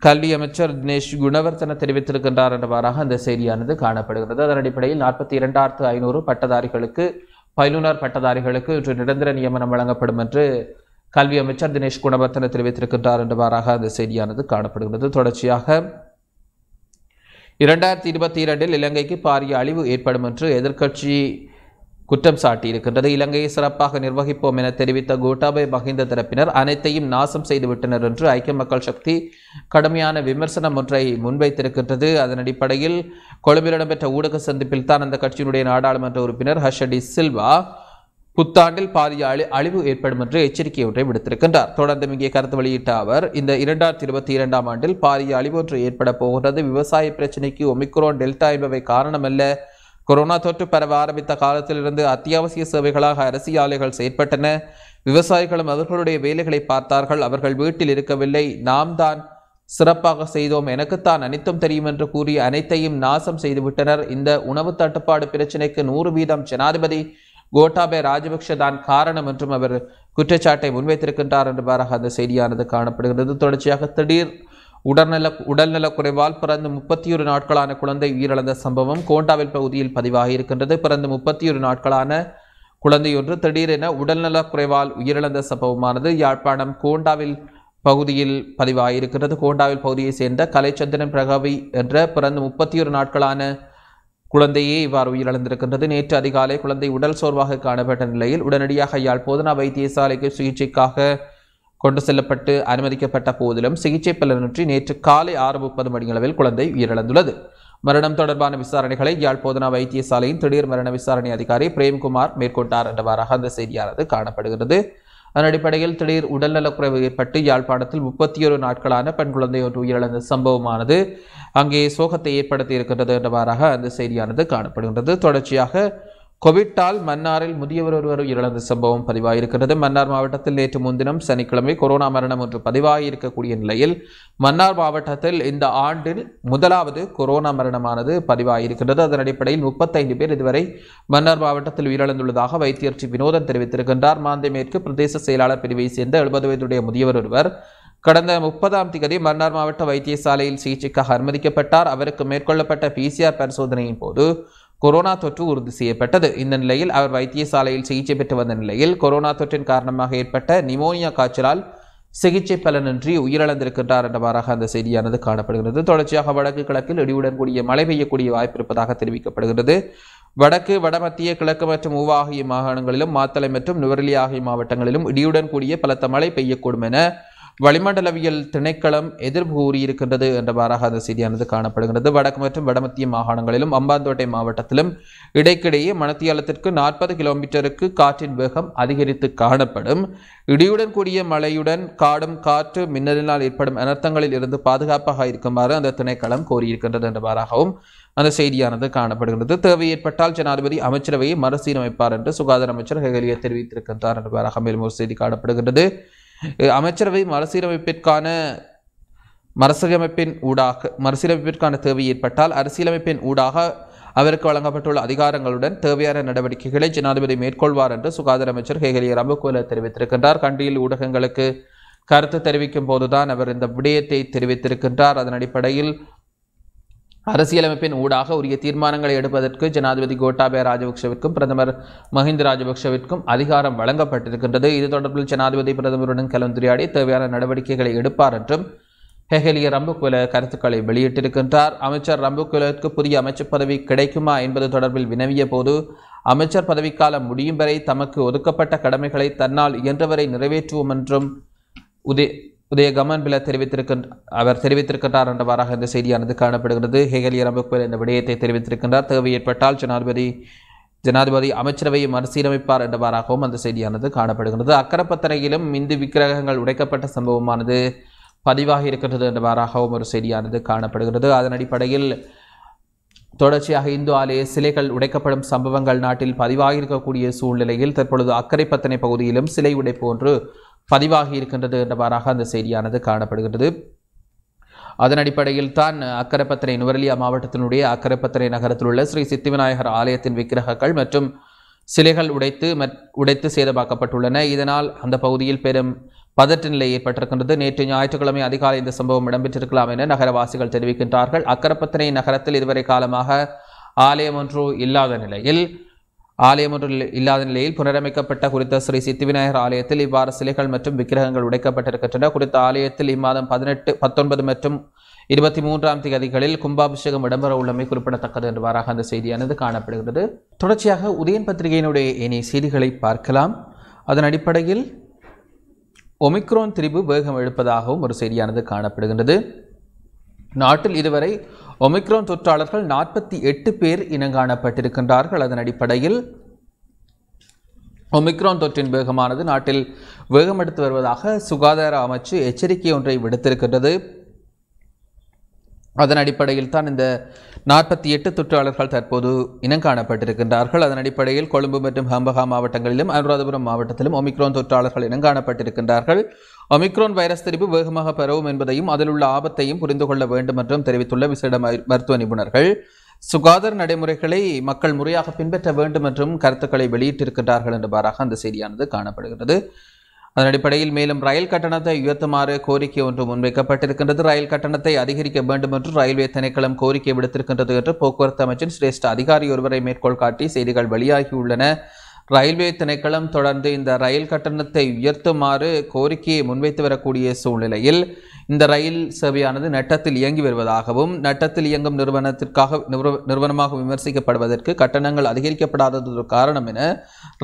கல்வி அமைச்சர் தினேஷ் குணவர்த்தன தெரிவித்திருக்கின்றார் என்றவாறாக அந்த செய்தியானது காணப்படுகிறது அதன் அடிப்படையில் நாற்பத்தி இரண்டாயிரத்து ஐநூறு பட்டதாரிகளுக்கு பயிலுனர் பட்டதாரிகளுக்கு இன்று நிரந்தர நியமனம் வழங்கப்படும் என்று கல்வி அமைச்சர் தினேஷ் குணவர்த்தன தெரிவித்திருக்கின்றார் என்றவாறாக அந்த செய்தியானது காணப்படுகிறது தொடர்ச்சியாக இரண்டாயிரத்தி இருபத்தி இரண்டில் இலங்கைக்கு பாரிய அழிவு ஏற்படும் என்று எதிர்க்கட்சி குற்றம் சாட்டியிருக்கின்றது இலங்கையை சிறப்பாக நிர்வகிப்போம் என தெரிவித்த கோட்டாபே மஹிந்த தரப்பினர் அனைத்தையும் நாசம் செய்துவிட்டனர் என்று ஐக்கிய மக்கள் சக்தி கடுமையான விமர்சனம் ஒன்றை முன்வைத்திருக்கின்றது அதன் அடிப்படையில் கொழும்பில் இடம்பெற்ற ஊடக சந்திப்பில் தான் அந்த கட்சியினுடைய நாடாளுமன்ற உறுப்பினர் ஹர்ஷடி சில்வா புத்தாண்டில் பாரிய அழி அழிவு ஏற்படும் என்று எச்சரிக்கை ஒன்றை விடுத்திருக்கின்றார் தொடர்ந்து இங்கே கருத்து வெளியிட்ட அவர் இந்த இரண்டாயிரத்தி இருபத்தி இரண்டாம் ஆண்டில் பாரிய அழிவு ஒன்று ஏற்பட போகின்றது விவசாய பிரச்சினைக்கு ஒமிக்ரோன் டெல்டா என்பவை காரணமல்ல கொரோனா தொற்று பரவ ஆரம்பித்த காலத்திலிருந்து அத்தியாவசிய சேவைகளாக அரிசி ஆலைகள் செயற்பட்டன விவசாயிகளும் அவர்களுடைய வேலைகளை பார்த்தார்கள் அவர்கள் வீட்டில் இருக்கவில்லை நாம் தான் சிறப்பாக செய்தோம் எனக்குத்தான் அனைத்தும் தெரியும் என்று கூறி அனைத்தையும் நாசம் செய்துவிட்டனர் இந்த உணவு தட்டுப்பாடு பிரச்சினைக்கு நூறு வீதம் ஜனாதிபதி கோட்டாபே ராஜபக்ஷ தான் காரணம் என்றும் அவர் குற்றச்சாட்டை முன்வைத்திருக்கின்றார் என்பாராக அந்த செய்தியானது காணப்படுகிறது தொடர்ச்சியாக திடீர் உடல்நல உடல்நலக் குறைவால் பிறந்த முப்பத்தி ஒரு நாட்களான குழந்தை உயிரிழந்த சம்பவம் கோண்டாவில் பகுதியில் பதிவாகி இருக்கின்றது பிறந்த முப்பத்தி ஒரு நாட்களான குழந்தையொன்று திடீரென உடல்நலக் குறைவால் உயிரிழந்த சம்பவமானது யாழ்ப்பாணம் கோண்டாவில் பகுதியில் பதிவாகியிருக்கிறது கோண்டாவில் பகுதியை சேர்ந்த கலைச்சந்திரன் பிரகவி என்ற பிறந்த முப்பத்தி ஒரு நாட்களான குழந்தையே இவ்வாறு உயிரிழந்திருக்கின்றது நேற்று அதிகாலை குழந்தை உடல் சோர்வாக காணப்பட்ட நிலையில் உடனடியாக யாழ் போதனா வைத்தியசாலைக்கு சிகிச்சைக்காக கொண்டு செல்லப்பட்டு அனுமதிக்கப்பட்ட போதிலும் சிகிச்சை பலனின்றி நேற்று காலை ஆறு முப்பது மணியளவில் குழந்தை உயிரிழந்துள்ளது மரணம் தொடர்பான விசாரணைகளை யாழ் போதனா வைத்தியசாலையின் திடீர் மரண விசாரணை அதிகாரி பிரேம்குமார் மேற்கொண்டார் என்றவாறாக அந்த செய்தியானது காணப்படுகிறது அதன் அடிப்படையில் திடீர் உடல்நலக்குறைவு ஏற்பட்டு யாழ்ப்பாணத்தில் முப்பத்தி ஒரு நாட்களான பெண் குழந்தை ஒன்று உயிரிழந்த சம்பவமானது அங்கே சோகத்தை ஏற்படுத்தி இருக்கின்றது என்றவாறாக அந்த செய்தியானது காணப்படுகின்றது தொடர்ச்சியாக கோவிட்டால் மன்னாரில் முதியவர் ஒருவர் இழந்த சம்பவம் பதிவாயிருக்கிறது மன்னார் மாவட்டத்தில் நேற்று முன்தினம் சனிக்கிழமை கொரோனா மரணம் ஒன்று பதிவாகியிருக்கக்கூடிய நிலையில் மன்னார் மாவட்டத்தில் இந்த ஆண்டில் முதலாவது கொரோனா மரணமானது பதிவாகியிருக்கிறது அதன் அடிப்படையில் முப்பத்தைந்து பேர் இதுவரை மன்னார் மாவட்டத்தில் உயிரிழந்துள்ளதாக வைத்தியர் டி வினோதன் தெரிவித்திருக்கின்றார் மாந்தை மேற்கு பிரதேச செயலாளர் பிரிவை சேர்ந்த எழுபது வயதுடைய முதியவர் ஒருவர் கடந்த முப்பதாம் தேதி மன்னார் மாவட்ட வைத்தியசாலையில் சிகிச்சைக்காக அனுமதிக்கப்பட்டார் அவருக்கு மேற்கொள்ளப்பட்ட பிசிஆர் பரிசோதனையின் போது கொரோனா தொற்று உறுதி செய்யப்பட்டது இந்த நிலையில் அவர் வைத்தியசாலையில் சிகிச்சை பெற்று வந்த நிலையில் கொரோனா தொற்றின் காரணமாக ஏற்பட்ட நிமோனியா காய்ச்சலால் சிகிச்சை பலனின்றி உயிரிழந்திருக்கின்றார் என்றவாறாக அந்த செய்தியானது காணப்படுகிறது தொடர்ச்சியாக வடக்கு கிழக்கில் இடியுடன் கூடிய மழை பெய்யக்கூடிய வாய்ப்பு இருப்பதாக தெரிவிக்கப்படுகிறது வடக்கு வடமத்திய கிழக்கு மற்றும் மூவா ஆகிய மாகாணங்களிலும் மாத்தளை மற்றும் நுவரெலி ஆகிய மாவட்டங்களிலும் இடியுடன் கூடிய பலத்த மழை பெய்யக்கூடும் என வளிமண்டலவியல் திணைக்களம் எதிர்ப்பு கூறியிருக்கின்றது என்றவாறாக அந்த செய்தியானது காணப்படுகின்றது வடக்கு மற்றும் வடமத்திய மாகாணங்களிலும் அம்பாந்தோட்டை மாவட்டத்திலும் இடைக்கிடையே மணத்தியாலத்திற்கு நாற்பது கிலோமீட்டருக்கு காற்றின் வேகம் அதிகரித்து காணப்படும் இடியுடன் கூடிய மழையுடன் காடும் காற்று மின்னலினால் ஏற்படும் அனர்த்தங்களில் இருந்து பாதுகாப்பாக இருக்குமாறு அந்த திணைக்களம் கோரியிருக்கின்றது என்றவாறாகவும் அந்த செய்தியானது காணப்படுகின்றது தேவை ஏற்பட்டால் ஜனாதிபதி அமைச்சரவையை மறுசீரமைப்பார் என்று சுகாதார அமைச்சர் ஹெகலிய தெரிவித்திருக்கின்றார் என்பதாக மேலும் ஒரு செய்தி காணப்படுகிறது அமைச்சரவை மறுசீரமைப்பிற்கான மறுசீரமைப்பின் ஊடாக மறுசீரமைப்பிற்கான தேவை ஏற்பட்டால் அரசியலமைப்பின் ஊடாக அவருக்கு வழங்கப்பட்டுள்ள அதிகாரங்களுடன் தேவையான நடவடிக்கைகளை ஜனாதிபதி மேற்கொள்வார் என்று சுகாதார அமைச்சர் ஹேகலிய ரமகுல தெரிவித்திருக்கின்றார் கண்டியில் ஊடகங்களுக்கு கருத்து தெரிவிக்கும் போதுதான் அவர் இந்த விடயத்தை தெரிவித்திருக்கின்றார் அதன் அடிப்படையில் அரசியலமைப்பின் ஊடாக உரிய தீர்மானங்களை எடுப்பதற்கு ஜனாதிபதி கோட்டாபய ராஜபக்சவிற்கும் பிரதமர் மஹிந்த ராஜபக்சவிற்கும் அதிகாரம் வழங்கப்பட்டிருக்கின்றது இது தொடர்பில் ஜனாதிபதி பிரதமருடன் கலந்துரையாடி தேவையான நடவடிக்கைகளை எடுப்பார் என்றும் ஹெஹெலிய ரம்புக்குல கருத்துக்களை வெளியிட்டிருக்கின்றார் அமைச்சர் ரம்புக்குலருக்கு புதிய அமைச்சர் பதவி கிடைக்குமா என்பது தொடர்பில் வினவிய போது அமைச்சர் பதவிக்காலம் முடியும் வரை தமக்கு ஒதுக்கப்பட்ட கடமைகளை தன்னால் இயன்றவரை நிறைவேற்றுவோம் என்றும் உதய உதய கமன் பில தெரிவித்திருக்கின்ற அவர் தெரிவித்திருக்கின்றார் என்றவாறாக இந்த செய்தியானது காணப்படுகிறது ஹெகலிய ரம்பக்வேல் இந்த விடயத்தை தெரிவித்திருக்கின்றார் தேவை ஏற்பட்டால் ஜனாதிபதி ஜனாதிபதி அமைச்சரவையை மறுசீரமைப்பார் என்றவாறாகவும் அந்த செய்தியானது காணப்படுகிறது அக்கரப்பத்தனையிலும் இந்து விக்கிரகங்கள் உடைக்கப்பட்ட சம்பவமானது பதிவாகி இருக்கின்றது என்றவாறாகவும் ஒரு செய்தியானது காணப்படுகிறது அதன் அடிப்படையில் தொடர்ச்சியாக இந்து ஆலய சிலைகள் உடைக்கப்படும் சம்பவங்கள் நாட்டில் பதிவாகி இருக்கக்கூடிய சூழ்நிலையில் தற்பொழுது அக்கரைப்பத்தனை பகுதியிலும் சிலை உடைப்பு ஒன்று பதிவாகி இருக்கின்றது என்றவாறாக அந்த செய்தியானது காணப்படுகின்றது அதன் அடிப்படையில் தான் அக்கரைப்பத்திரை நுவரலியா மாவட்டத்தினுடைய அக்கரைப்பத்திரை நகரத்தில் உள்ள ஸ்ரீ சித்திவிநாயகர் ஆலயத்தின் விக்கிரகங்கள் மற்றும் சிலைகள் உடைத்து உடைத்து சேதமாக்கப்பட்டுள்ளன இதனால் அந்த பகுதியில் பெரும் பதற்ற நிலை ஏற்பட்டிருக்கின்றது நேற்று ஞாயிற்றுக்கிழமை அதிகாலை இந்த சம்பவம் இடம்பெற்றிருக்கலாம் என நகரவாசிகள் தெரிவிக்கின்றார்கள் அக்கரப்பத்தினை நகரத்தில் இதுவரை காலமாக ஆலயம் ஒன்று இல்லாத நிலையில் ஆலயம் ஒன்று இல்லாத நிலையில் புனரமைக்கப்பட்ட குறித்த ஸ்ரீ சித்தி விநாயகர் ஆலயத்தில் இவ்வாறு சிலைகள் மற்றும் விக்கிரகங்கள் உடைக்கப்பட்டிருக்கின்றன குறித்த ஆலயத்தில் இம்மாதம் பதினெட்டு பத்தொன்பது மற்றும் இருபத்தி மூன்றாம் தேதிகளில் கும்பாபிஷேகம் இடம்பெற உள்ளமை குறிப்பிடத்தக்கது என்றுவாறாக அந்த செய்தியானது காணப்படுகிறது தொடர்ச்சியாக உதயன் பத்திரிகையினுடைய இனி செய்திகளை பார்க்கலாம் அதன் அடிப்படையில் ஒமிக்ரோன் திரிபு வேகம் எழுப்பதாகவும் ஒரு செய்தியானது காணப்படுகின்றது நாட்டில் இதுவரை ஒமிக்ரான் தொற்றாளர்கள் நாற்பத்தி எட்டு பேர் இனங்காணப்பட்டிருக்கின்றார்கள் அதன் அடிப்படையில் ஒமிக்ரான் தொற்றின் வேகமானது நாட்டில் வேகமெடுத்து வருவதாக சுகாதார அமைச்சு எச்சரிக்கை ஒன்றை விடுத்திருக்கின்றது அதன் அடிப்படையில் தான் இந்த நாற்பத்தி எட்டு தொற்றாளர்கள் தற்போது இனங்காணப்பட்டிருக்கின்றார்கள் அதன் அடிப்படையில் கொழும்பு மற்றும் ஹம்பகா மாவட்டங்களிலும் அனுராதபுரம் மாவட்டத்திலும் ஒமிக்ரோன் தொற்றாளர்கள் இனங்காணப்பட்டிருக்கின்றார்கள் அமிக்ரோன் வைரஸ் தெரிவு வேகமாக பெறவும் என்பதையும் அதில் உள்ள ஆபத்தையும் புரிந்து கொள்ள வேண்டும் என்றும் தெரிவித்துள்ள விசேட மருத்துவ நிபுணர்கள் சுகாதார நடைமுறைகளை மக்கள் முறையாக பின்பற்ற வேண்டும் என்றும் கருத்துக்களை வெளியிட்டிருக்கின்றார்கள் என்றவாறாக அந்த செய்தியானது காணப்படுகிறது அதன் அடிப்படையில் மேலும் ரயில் கட்டணத்தை உயர்த்துமாறு கோரிக்கை ஒன்று முன்வைக்கப்பட்டிருக்கின்றது ரயில் கட்டணத்தை அதிகரிக்க வேண்டும் என்று ரயில்வே திணைக்களம் கோரிக்கை விடுத்திருக்கின்றது என்று போக்குவரத்து அமைச்சின் சிரேஷ்ட அதிகாரி ஒருவரை மேற்கோள் காட்டி செய்திகள் வெளியாகியுள்ளன ரயில்வே திணைக்களம் தொடர்ந்து இந்த ரயில் கட்டணத்தை உயர்த்துமாறு கோரிக்கையை முன்வைத்து வரக்கூடிய சூழ்நிலையில் இந்த ரயில் சேவையானது நட்டத்தில் இயங்கி வருவதாகவும் நட்டத்தில் இயங்கும் நிறுவனத்திற்காக நிறுவனமாக விமர்சிக்கப்படுவதற்கு கட்டணங்கள் அதிகரிக்கப்படாததொரு காரணம் என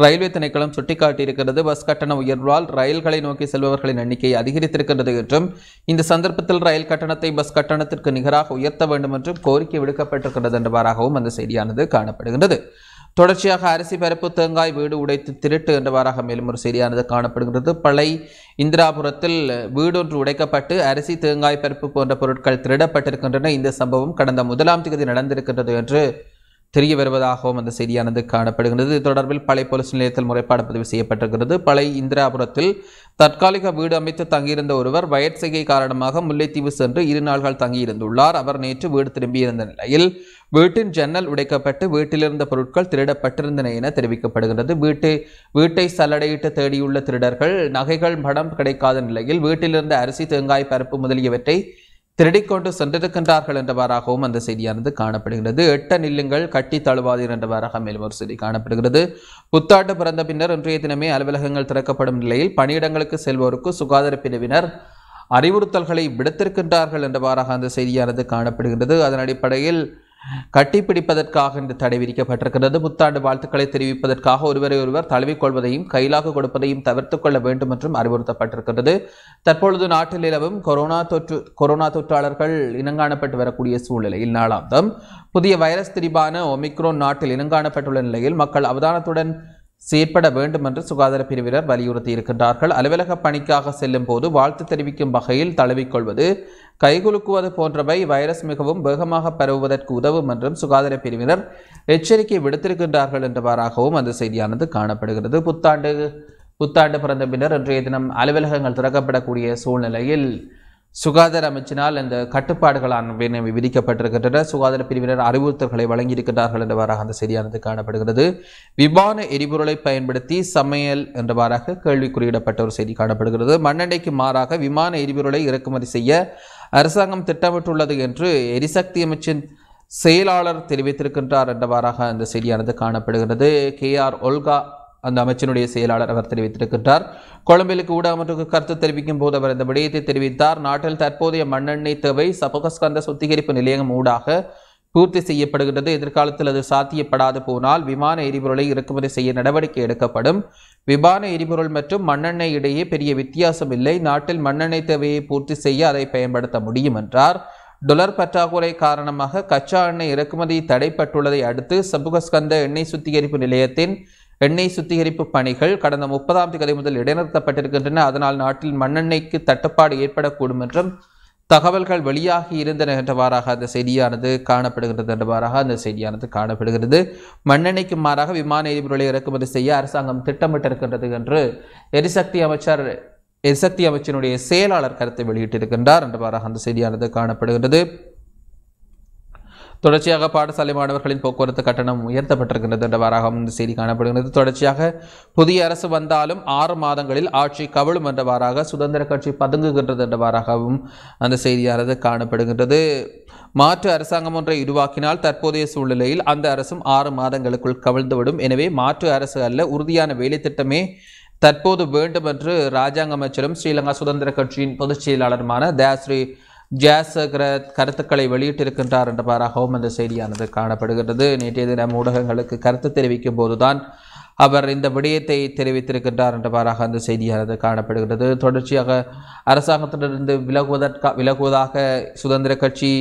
ரயில்வே திணைக்களம் சுட்டிக்காட்டியிருக்கிறது பஸ் கட்டண உயர்வால் ரயில்களை நோக்கி செல்பவர்களின் எண்ணிக்கை அதிகரித்திருக்கிறது என்றும் இந்த சந்தர்ப்பத்தில் ரயில் கட்டணத்தை பஸ் கட்டணத்திற்கு நிகராக உயர்த்த வேண்டும் என்றும் கோரிக்கை விடுக்கப்பட்டிருக்கிறது என்பதாகவும் அந்த செய்தியானது காணப்படுகின்றது தொடர்ச்சியாக அரிசி பருப்பு தேங்காய் வீடு உடைத்து திருட்டு என்றவாறாக மேலும் ஒரு செய்தியானது காணப்படுகிறது பழை இந்திராபுரத்தில் வீடொன்று உடைக்கப்பட்டு அரிசி தேங்காய் பருப்பு போன்ற பொருட்கள் திருடப்பட்டிருக்கின்றன இந்த சம்பவம் கடந்த முதலாம் தேதி நடந்திருக்கின்றது என்று தெரிய வருவதாகவும் அந்த செய்தியானது காணப்படுகிறது இது தொடர்பில் பழைய போலீஸ் நிலையத்தில் முறைப்பாடு பதிவு செய்யப்பட்டிருக்கிறது பழைய இந்திராபுரத்தில் தற்காலிக வீடு அமைத்து தங்கியிருந்த ஒருவர் வயற்செய்கை காரணமாக முல்லைத்தீவு சென்று இரு நாள்கள் தங்கியிருந்துள்ளார் அவர் நேற்று வீடு திரும்பியிருந்த நிலையில் வீட்டின் ஜன்னல் உடைக்கப்பட்டு வீட்டிலிருந்த பொருட்கள் திருடப்பட்டிருந்தன என தெரிவிக்கப்படுகிறது வீட்டு வீட்டை சல்லடையிட்டு தேடியுள்ள திருடர்கள் நகைகள் படம் கிடைக்காத நிலையில் வீட்டிலிருந்து அரிசி தேங்காய் பருப்பு முதலியவற்றை திருடிக்கொண்டு சென்றிருக்கின்றார்கள் என்றவாறாகவும் அந்த செய்தியானது காணப்படுகிறது எட்ட நில்லுங்கள் கட்டி தழுவாதீர் என்றவாறாக மேலும் ஒரு செய்தி காணப்படுகிறது புத்தாண்டு பிறந்த பின்னர் இன்றைய தினமே அலுவலகங்கள் திறக்கப்படும் நிலையில் பணியிடங்களுக்கு செல்வோருக்கு சுகாதார பிரிவினர் அறிவுறுத்தல்களை விடுத்திருக்கின்றார்கள் என்றவாறாக அந்த செய்தியானது காணப்படுகின்றது அதன் அடிப்படையில் கட்டிப்பிடிப்பதற்காக என்று தடை விதிக்கப்பட்டிருக்கிறது புத்தாண்டு வாழ்த்துக்களை தெரிவிப்பதற்காக ஒருவரை ஒருவர் தழுவிக்கொள்வதையும் கைலாக கொடுப்பதையும் தவிர்த்து கொள்ள வேண்டும் என்றும் அறிவுறுத்தப்பட்டிருக்கிறது தற்பொழுது நாட்டில் நிலவும் கொரோனா தொற்று கொரோனா தொற்றாளர்கள் இனங்காணப்பட்டு வரக்கூடிய சூழ்நிலையில் நாளாந்தம் புதிய வைரஸ் திரிபான ஒமிக்ரோன் நாட்டில் இனங்காணப்பட்டுள்ள நிலையில் மக்கள் அவதானத்துடன் செயற்பட வேண்டும் என்று சுகாதார பிரிவினர் வலியுறுத்தி இருக்கின்றார்கள் அலுவலக பணிக்காக செல்லும் போது வாழ்த்து தெரிவிக்கும் வகையில் தழுவிக்கொள்வது கைகுலுக்குவது போன்றவை வைரஸ் மிகவும் வேகமாக பரவுவதற்கு உதவும் என்றும் சுகாதார பிரிவினர் எச்சரிக்கை விடுத்திருக்கின்றார்கள் என்றவாறாகவும் அந்த செய்தியானது காணப்படுகிறது புத்தாண்டு புத்தாண்டு பிறந்த பின்னர் இன்றைய தினம் அலுவலகங்கள் திறக்கப்படக்கூடிய சூழ்நிலையில் சுகாதார அமைச்சினால் இந்த கட்டுப்பாடுகளான விதிக்கப்பட்டிருக்கின்றன சுகாதார பிரிவினர் அறிவுறுத்தல்களை வழங்கியிருக்கிறார்கள் என்றவாறாக அந்த செய்தியானது காணப்படுகிறது விமான எரிபொருளை பயன்படுத்தி சமையல் என்றவாறாக கேள்வி குறியிடப்பட்ட ஒரு செய்தி காணப்படுகிறது மண்ணெண்டைக்கு மாறாக விமான எரிபொருளை இறக்குமதி செய்ய அரசாங்கம் திட்டமிட்டுள்ளது என்று எரிசக்தி அமைச்சின் செயலாளர் தெரிவித்திருக்கின்றார் என்றவாறாக அந்த செய்தியானது காணப்படுகிறது கே ஆர் ஒல்கா அந்த அமைச்சனுடைய செயலாளர் அவர் தெரிவித்திருக்கின்றார் கொழும்பிலுக்கு ஊடகமற்றுக்கு கருத்து தெரிவிக்கும் போது அவர் இந்த விடயத்தை தெரிவித்தார் நாட்டில் தற்போதைய மண்ணெண்ணெய் தேவை சபகஸ்கந்த சுத்திகரிப்பு நிலையம் ஊடாக பூர்த்தி செய்யப்படுகின்றது எதிர்காலத்தில் அது சாத்தியப்படாது போனால் விமான எரிபொருளை இறக்குமதி செய்ய நடவடிக்கை எடுக்கப்படும் விமான எரிபொருள் மற்றும் மண்ணெண்ணெய் இடையே பெரிய வித்தியாசம் இல்லை நாட்டில் மண்ணெண்ணெய் தேவையை பூர்த்தி செய்ய அதை பயன்படுத்த முடியும் என்றார் டொலர் பற்றாக்குறை காரணமாக கச்சா எண்ணெய் இறக்குமதி தடைப்பட்டுள்ளதை அடுத்து சபுகஸ்கந்த எண்ணெய் சுத்திகரிப்பு நிலையத்தின் எண்ணெய் சுத்திகரிப்பு பணிகள் கடந்த முப்பதாம் தேதி முதல் இடைநிறுத்தப்பட்டிருக்கின்றன அதனால் நாட்டில் மண்ணெண்ணெய்க்கு தட்டுப்பாடு ஏற்படக்கூடும் என்றும் தகவல்கள் வெளியாகி இருந்தன என்றவாறாக அந்த செய்தியானது காணப்படுகின்றது என்றவாறாக அந்த செய்தியானது காணப்படுகிறது மண்ணெண்ணெய்க்கு மாறாக விமான எரிபொருளை இறக்குமதி செய்ய அரசாங்கம் திட்டமிட்டிருக்கின்றது என்று எரிசக்தி அமைச்சர் எரிசக்தி அமைச்சினுடைய செயலாளர் கருத்தை வெளியிட்டிருக்கின்றார் என்றவாறாக அந்த செய்தியானது காணப்படுகிறது தொடர்ச்சியாக பாடசாலை மாணவர்களின் போக்குவரத்து கட்டணம் உயர்த்தப்பட்டிருக்கின்றது வாராகவும் இந்த செய்தி காணப்படுகிறது தொடர்ச்சியாக புதிய அரசு வந்தாலும் ஆறு மாதங்களில் ஆட்சி கவிழும் என்றவாறாக சுதந்திர கட்சி பதுங்குகின்றது என்றவாறாகவும் அந்த செய்தியானது காணப்படுகின்றது மாற்று அரசாங்கம் ஒன்றை உருவாக்கினால் தற்போதைய சூழ்நிலையில் அந்த அரசும் ஆறு மாதங்களுக்குள் கவிழ்ந்துவிடும் எனவே மாற்று அரசு அல்ல உறுதியான வேலை திட்டமே தற்போது வேண்டும் என்று ராஜாங்க அமைச்சரும் ஸ்ரீலங்கா சுதந்திர கட்சியின் பொதுச் செயலாளருமான தயாஸ்ரீ ஜாஸ் கருத்துக்களை வெளியிட்டிருக்கின்றார் என்றவாறாகவும் அந்த செய்தியானது காணப்படுகிறது நேற்றைய தினம் ஊடகங்களுக்கு கருத்து தெரிவிக்கும் போதுதான் அவர் இந்த விடயத்தை தெரிவித்திருக்கின்றார் என்றவாறாக அந்த செய்தியானது காணப்படுகிறது தொடர்ச்சியாக அரசாங்கத்திலிருந்து விலகுவதற்கா விலகுவதாக சுதந்திர கட்சி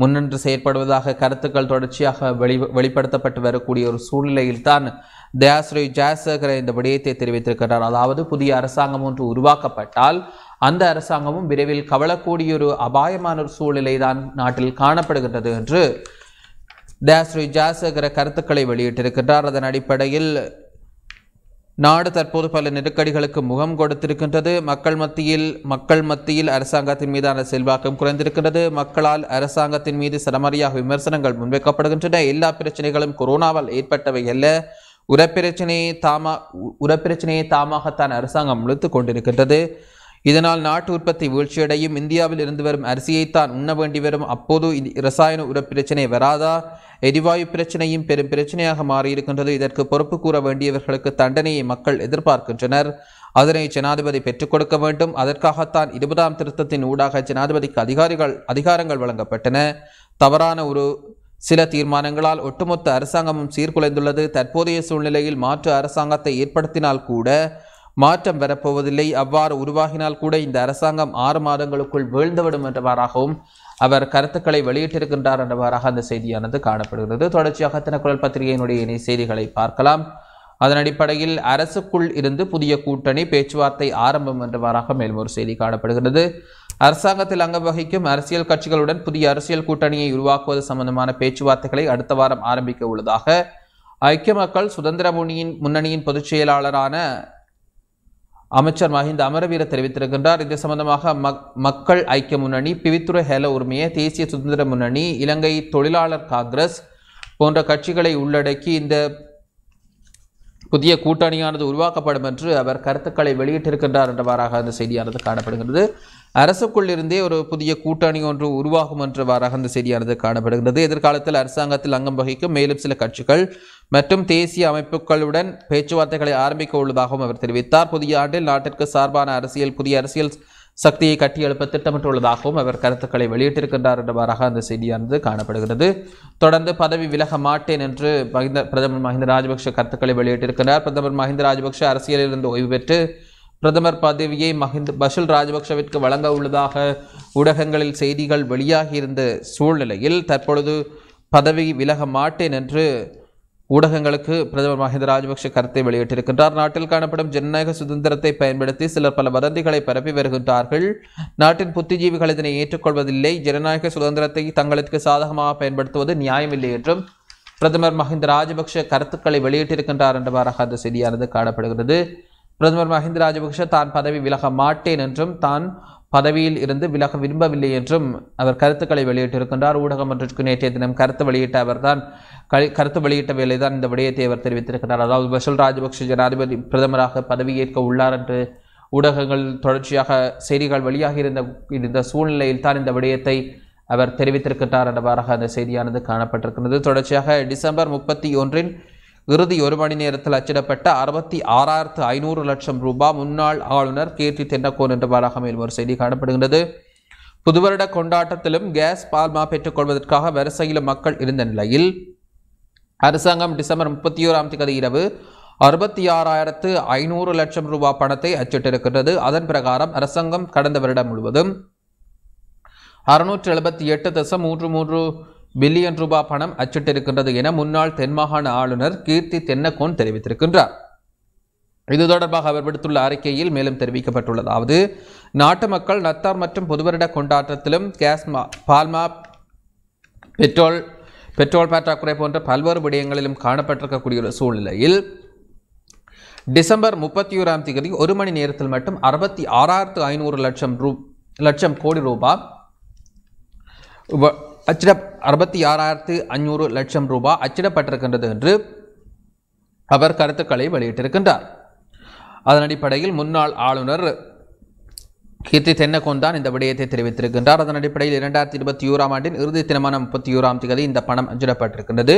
முன்னின்று செயற்படுவதாக கருத்துக்கள் தொடர்ச்சியாக வெளி வெளிப்படுத்தப்பட்டு வரக்கூடிய ஒரு சூழ்நிலையில்தான் தயாஸ்ரீ ஜாசகர இந்த விடயத்தை தெரிவித்திருக்கின்றார் அதாவது புதிய அரசாங்கம் ஒன்று உருவாக்கப்பட்டால் அந்த அரசாங்கமும் விரைவில் கவலக்கூடிய ஒரு அபாயமான ஒரு சூழ்நிலை தான் நாட்டில் காணப்படுகின்றது என்று டேஸ்ரீ ஜாசகர கருத்துக்களை வெளியிட்டிருக்கின்றார் அதன் அடிப்படையில் நாடு தற்போது பல நெருக்கடிகளுக்கு முகம் கொடுத்திருக்கின்றது மக்கள் மத்தியில் மக்கள் மத்தியில் அரசாங்கத்தின் மீதான செல்வாக்கம் குறைந்திருக்கின்றது மக்களால் அரசாங்கத்தின் மீது சரமாரியாக விமர்சனங்கள் முன்வைக்கப்படுகின்றன எல்லா பிரச்சனைகளும் கொரோனாவால் ஏற்பட்டவை அல்ல உரப்பிரச்சனையை தாமா உரப்பிரச்சனையை தாமாகத்தான் அரசாங்கம் முழுத்து கொண்டிருக்கின்றது இதனால் நாட்டு உற்பத்தி வீழ்ச்சியடையும் இந்தியாவில் இருந்து வரும் அரிசியைத்தான் உண்ண வேண்டி வரும் அப்போது ரசாயன உர பிரச்சனை வராதா எரிவாயு பிரச்சனையும் பெரும் பிரச்சனையாக மாறியிருக்கின்றது இதற்கு பொறுப்பு கூற வேண்டியவர்களுக்கு தண்டனையை மக்கள் எதிர்பார்க்கின்றனர் அதனை ஜனாதிபதி பெற்றுக் கொடுக்க வேண்டும் அதற்காகத்தான் இருபதாம் திருத்தத்தின் ஊடாக ஜனாதிபதிக்கு அதிகாரிகள் அதிகாரங்கள் வழங்கப்பட்டன தவறான ஒரு சில தீர்மானங்களால் ஒட்டுமொத்த அரசாங்கமும் சீர்குலைந்துள்ளது தற்போதைய சூழ்நிலையில் மாற்று அரசாங்கத்தை ஏற்படுத்தினால் கூட மாற்றம் வரப்போவதில்லை அவ்வாறு உருவாகினால் கூட இந்த அரசாங்கம் ஆறு மாதங்களுக்குள் வீழ்ந்துவிடும் என்றவாறாகவும் அவர் கருத்துக்களை வெளியிட்டிருக்கின்றார் என்றவாறாக அந்த செய்தியானது காணப்படுகிறது தொடர்ச்சியாக தினக்குரல் பத்திரிகையினுடைய இணை செய்திகளை பார்க்கலாம் அதன் அடிப்படையில் அரசுக்குள் இருந்து புதிய கூட்டணி பேச்சுவார்த்தை ஆரம்பம் என்றவாறாக மேலும் ஒரு செய்தி காணப்படுகிறது அரசாங்கத்தில் அங்கம் வகிக்கும் அரசியல் கட்சிகளுடன் புதிய அரசியல் கூட்டணியை உருவாக்குவது சம்பந்தமான பேச்சுவார்த்தைகளை அடுத்த வாரம் ஆரம்பிக்க உள்ளதாக ஐக்கிய மக்கள் சுதந்திர முன்னியின் முன்னணியின் பொதுச் செயலாளரான அமைச்சர் மஹிந்த அமரவீர தெரிவித்திருக்கின்றார் இது சம்பந்தமாக மக்கள் ஐக்கிய முன்னணி பிவித்துறை ஹேல உரிமையை தேசிய சுதந்திர முன்னணி இலங்கை தொழிலாளர் காங்கிரஸ் போன்ற கட்சிகளை உள்ளடக்கி இந்த புதிய கூட்டணியானது உருவாக்கப்படும் என்று அவர் கருத்துக்களை வெளியிட்டிருக்கின்றார் என்றவாறாக அந்த செய்தியானது காணப்படுகிறது அரசுக்குள்ளிருந்தே ஒரு புதிய கூட்டணி ஒன்று உருவாகும் என்றவாறாக அந்த செய்தியானது காணப்படுகிறது எதிர்காலத்தில் அரசாங்கத்தில் அங்கம் வகிக்கும் மேலும் சில கட்சிகள் மற்றும் தேசிய அமைப்புகளுடன் பேச்சுவார்த்தைகளை ஆரம்பிக்க உள்ளதாகவும் அவர் தெரிவித்தார் புதிய ஆண்டில் நாட்டிற்கு சார்பான அரசியல் புதிய அரசியல் சக்தியை கட்டியெழுப்ப திட்டமிட்டுள்ளதாகவும் அவர் கருத்துக்களை வெளியிட்டிருக்கின்றார் என்றவாறாக அந்த செய்தியானது காணப்படுகிறது தொடர்ந்து பதவி விலக மாட்டேன் என்று மஹிந்த பிரதமர் மஹிந்த ராஜபக்ஷ கருத்துக்களை வெளியிட்டிருக்கிறார் பிரதமர் மஹிந்த ராஜபக்ஷ அரசியலில் இருந்து ஓய்வு பெற்று பிரதமர் பதவியை மஹிந்த பஷில் ராஜபக்ஷவிற்கு வழங்க உள்ளதாக ஊடகங்களில் செய்திகள் வெளியாகியிருந்த சூழ்நிலையில் தற்பொழுது பதவி விலக மாட்டேன் என்று ஊடகங்களுக்கு பிரதமர் மஹிந்த ராஜபக்ஷ கருத்தை வெளியிட்டிருக்கின்றார் நாட்டில் காணப்படும் ஜனநாயக சுதந்திரத்தை பயன்படுத்தி சிலர் பல வதந்திகளை பரப்பி வருகின்றார்கள் நாட்டின் புத்திஜீவிகள் இதனை ஏற்றுக்கொள்வதில்லை ஜனநாயக சுதந்திரத்தை தங்களுக்கு சாதகமாக பயன்படுத்துவது நியாயமில்லை என்றும் பிரதமர் மஹிந்த ராஜபக்ஷ கருத்துக்களை வெளியிட்டிருக்கின்றார் என்றவாறாக அந்த செய்தியானது காணப்படுகிறது பிரதமர் மஹிந்த ராஜபக்ஷ தான் பதவி விலக மாட்டேன் என்றும் தான் பதவியில் இருந்து விலக விரும்பவில்லை என்றும் அவர் கருத்துக்களை வெளியிட்டிருக்கின்றார் ஊடகம் ஒன்றிற்கு நேற்றைய தினம் கருத்து வெளியிட்ட அவர்தான் கருத்து வெளியிட்ட வேலைதான் இந்த விடயத்தை அவர் தெரிவித்திருக்கிறார் அதாவது பசுல் ராஜபக்ஷ ஜனாதிபதி பிரதமராக பதவியேற்க உள்ளார் என்று ஊடகங்கள் தொடர்ச்சியாக செய்திகள் வெளியாக இருந்த இருந்த சூழ்நிலையில் தான் இந்த விடயத்தை அவர் தெரிவித்திருக்கின்றார் என்பதாக அந்த செய்தியானது காணப்பட்டிருக்கிறது தொடர்ச்சியாக டிசம்பர் முப்பத்தி ஒன்றின் இறுதி ஒரு மணி நேரத்தில் அச்சிடப்பட்ட அறுபத்தி ஆறாயிரத்து ஐநூறு லட்சம் ரூபாய் முன்னாள் ஆளுநர் கீர்த்தி தென்னக்கோன் என்ற வாராக ஒரு செய்தி காணப்படுகின்றது புதுவருட கொண்டாட்டத்திலும் கேஸ் பால்மா பெற்றுக்கொள்வதற்காக வரிசையில் மக்கள் இருந்த நிலையில் அரசாங்கம் டிசம்பர் முப்பத்தி ஓராம் தேதி இரவு அறுபத்தி ஆறாயிரத்து ஐநூறு லட்சம் ரூபாய் பணத்தை அச்சிட்டிருக்கின்றது அதன் பிரகாரம் அரசாங்கம் கடந்த வருடம் முழுவதும் அறுநூற்று எழுபத்தி எட்டு தசம் மூன்று மூன்று பில்லியன் ரூபாய் பணம் அச்சிட்டிருக்கின்றது என முன்னாள் தென்மாகாண ஆளுநர் கீர்த்தி தென்னக்கோன் தெரிவித்திருக்கின்றார் இது தொடர்பாக அவர் விடுத்துள்ள அறிக்கையில் மேலும் தெரிவிக்கப்பட்டுள்ளதாவது நாட்டு மக்கள் நத்தார் மற்றும் பொதுவரிட கொண்டாட்டத்திலும் கேஸ்மா பால்மா பெட்ரோல் பெட்ரோல் பற்றாக்குறை போன்ற பல்வேறு விடயங்களிலும் காணப்பட்டிருக்கக்கூடிய ஒரு சூழ்நிலையில் டிசம்பர் முப்பத்தி ஓராம் தேதி ஒரு மணி நேரத்தில் மட்டும் அறுபத்தி ஆறாயிரத்து ஐநூறு லட்சம் ரூ லட்சம் கோடி ரூபாய் அச்சிட அறுபத்தி ஆறாயிரத்து அஞ்சூறு லட்சம் ரூபாய் அச்சிடப்பட்டிருக்கின்றது என்று அவர் கருத்துக்களை வெளியிட்டிருக்கின்றார் அதன் அடிப்படையில் முன்னாள் ஆளுநர் கீர்த்தி தென்னகோந்தான் இந்த விடயத்தை தெரிவித்திருக்கின்றார் அதன் அடிப்படையில் இரண்டாயிரத்தி இருபத்தி ஓராம் ஆண்டின் இறுதி தினமான முப்பத்தி ஓராம் தேதி இந்த பணம் அஞ்சிடப்பட்டிருக்கின்றது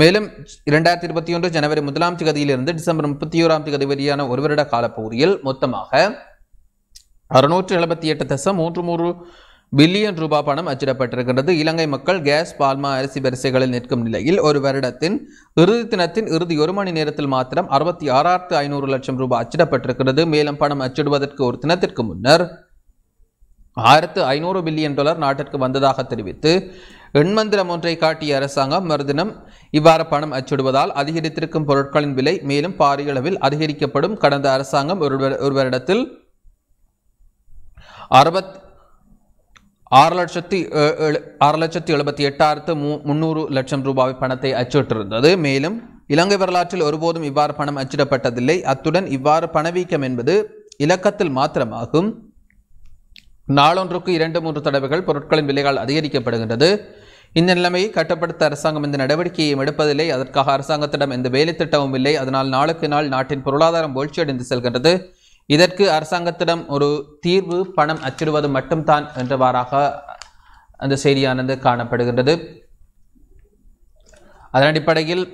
மேலும் இரண்டாயிரத்தி இருபத்தி ஒன்று ஜனவரி முதலாம் தேதியிலிருந்து டிசம்பர் முப்பத்தி ஓராம் தேதி வரையான ஒரு வருட காலப்பகுதியில் மொத்தமாக அறுநூற்று எழுபத்தி எட்டு தசம் மூன்று மூன்று பில்லியன் ரூபாய் பணம் அச்சிடப்பட்டிருக்கின்றது இலங்கை மக்கள் கேஸ் பால்மா அரிசி வரிசைகளில் நிற்கும் நிலையில் ஒரு வருடத்தின் இறுதி தினத்தின் இறுதி ஒரு மணி நேரத்தில் மாத்திரம் அறுபத்தி ஆறாயிரத்து ஐநூறு லட்சம் ரூபாய் அச்சிடப்பட்டிருக்கிறது மேலும் பணம் அச்சிடுவதற்கு ஒரு தினத்திற்கு முன்னர் ஆயிரத்து ஐநூறு பில்லியன் டாலர் நாட்டிற்கு வந்ததாக தெரிவித்து எண்மந்திரம் ஒன்றை காட்டிய அரசாங்கம் மறுதினம் இவ்வாறு பணம் அச்சிடுவதால் அதிகரித்திருக்கும் பொருட்களின் விலை மேலும் பாரிய அளவில் அதிகரிக்கப்படும் கடந்த அரசாங்கம் ஒரு ஒரு வருடத்தில் அறுபத் ஆறு லட்சத்தி ஆறு லட்சத்தி எழுபத்தி எட்டாயிரத்து மூ முந்நூறு லட்சம் ரூபாய் பணத்தை அச்சிட்டிருந்தது மேலும் இலங்கை வரலாற்றில் ஒருபோதும் இவ்வாறு பணம் அச்சிடப்பட்டதில்லை அத்துடன் இவ்வாறு பணவீக்கம் என்பது இலக்கத்தில் மாத்திரமாகும் நாளொன்றுக்கு இரண்டு மூன்று தடவைகள் பொருட்களின் விலைகள் அதிகரிக்கப்படுகின்றது இந்த நிலைமையை கட்டுப்படுத்த அரசாங்கம் இந்த நடவடிக்கையை எடுப்பதில்லை அதற்காக அரசாங்கத்திடம் எந்த வேலைத்திட்டமும் இல்லை அதனால் நாளுக்கு நாள் நாட்டின் பொருளாதாரம் வீழ்ச்சியடைந்து செல்கின்றது இதற்கு அரசாங்கத்திடம் ஒரு தீர்வு பணம் அச்சிடுவது மட்டும்தான் என்றவாறாக அந்த செய்தியானது காணப்படுகின்றது அதன் அடிப்படையில்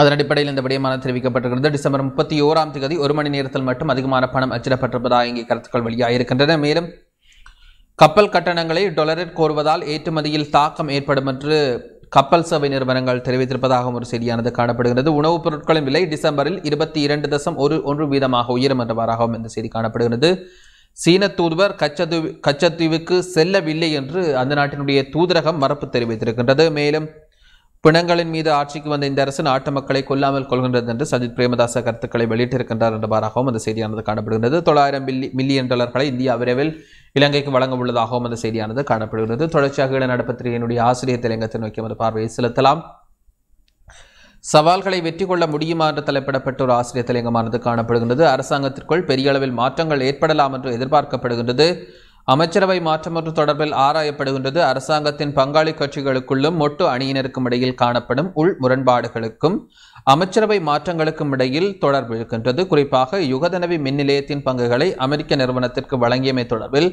அதன் அடிப்படையில் இந்த விடயமான தெரிவிக்கப்பட்டிருக்கிறது டிசம்பர் முப்பத்தி ஓராம் தேதி ஒரு மணி நேரத்தில் மட்டும் அதிகமான பணம் அச்சிடப்பட்டிருப்பதாக இங்கே கருத்துக்கள் வெளியாகியிருக்கின்றன மேலும் கப்பல் கட்டணங்களை டொலரில் கோருவதால் ஏற்றுமதியில் தாக்கம் ஏற்படும் என்று கப்பல் சேவை நிறுவனங்கள் தெரிவித்திருப்பதாகவும் ஒரு செய்தியானது காணப்படுகிறது உணவுப் பொருட்களின் விலை டிசம்பரில் இருபத்தி இரண்டு தசம் ஒரு ஒன்று வீதமாக உயரும் என்றவாறாகவும் இந்த செய்தி காணப்படுகிறது சீன தூதுவர் கச்சத்தீவு கச்சத்தீவுக்கு செல்லவில்லை என்று அந்த நாட்டினுடைய தூதரகம் மறுப்பு தெரிவித்திருக்கின்றது மேலும் பிணங்களின் மீது ஆட்சிக்கு வந்த இந்த அரசு நாட்டு மக்களை கொல்லாமல் கொள்கின்றது என்று சஜித் பிரேமதாச கருத்துக்களை வெளியிட்டிருக்கின்றார் என்பதாகவும் அந்த செய்தியானது காணப்படுகிறது தொள்ளாயிரம் மில்லியன் டாலர்களை இந்தியா விரைவில் இலங்கைக்கு வழங்க உள்ளதாகவும் அந்த செய்தியானது காணப்படுகிறது தொடர்ச்சியாக இட நடப்பத்திரிகையினுடைய ஆசிரியர் தெலுங்கத்தை நோக்கி அந்த பார்வையை செலுத்தலாம் சவால்களை வெற்றி கொள்ள முடியுமா என்று தலைப்பிடப்பட்ட ஒரு ஆசிரியர் தலைங்கமானது காணப்படுகின்றது அரசாங்கத்திற்குள் பெரிய அளவில் மாற்றங்கள் ஏற்படலாம் என்று எதிர்பார்க்கப்படுகின்றது அமைச்சரவை மாற்றம் ஒன்று தொடர்பில் ஆராயப்படுகின்றது அரசாங்கத்தின் பங்காளி கட்சிகளுக்குள்ளும் மொட்டு அணியினருக்கும் இடையில் காணப்படும் உள் முரண்பாடுகளுக்கும் அமைச்சரவை மாற்றங்களுக்கும் இடையில் தொடர்பு இருக்கின்றது குறிப்பாக யுகதனவி மின் நிலையத்தின் பங்குகளை அமெரிக்க நிறுவனத்திற்கு வழங்கியமை தொடர்பில்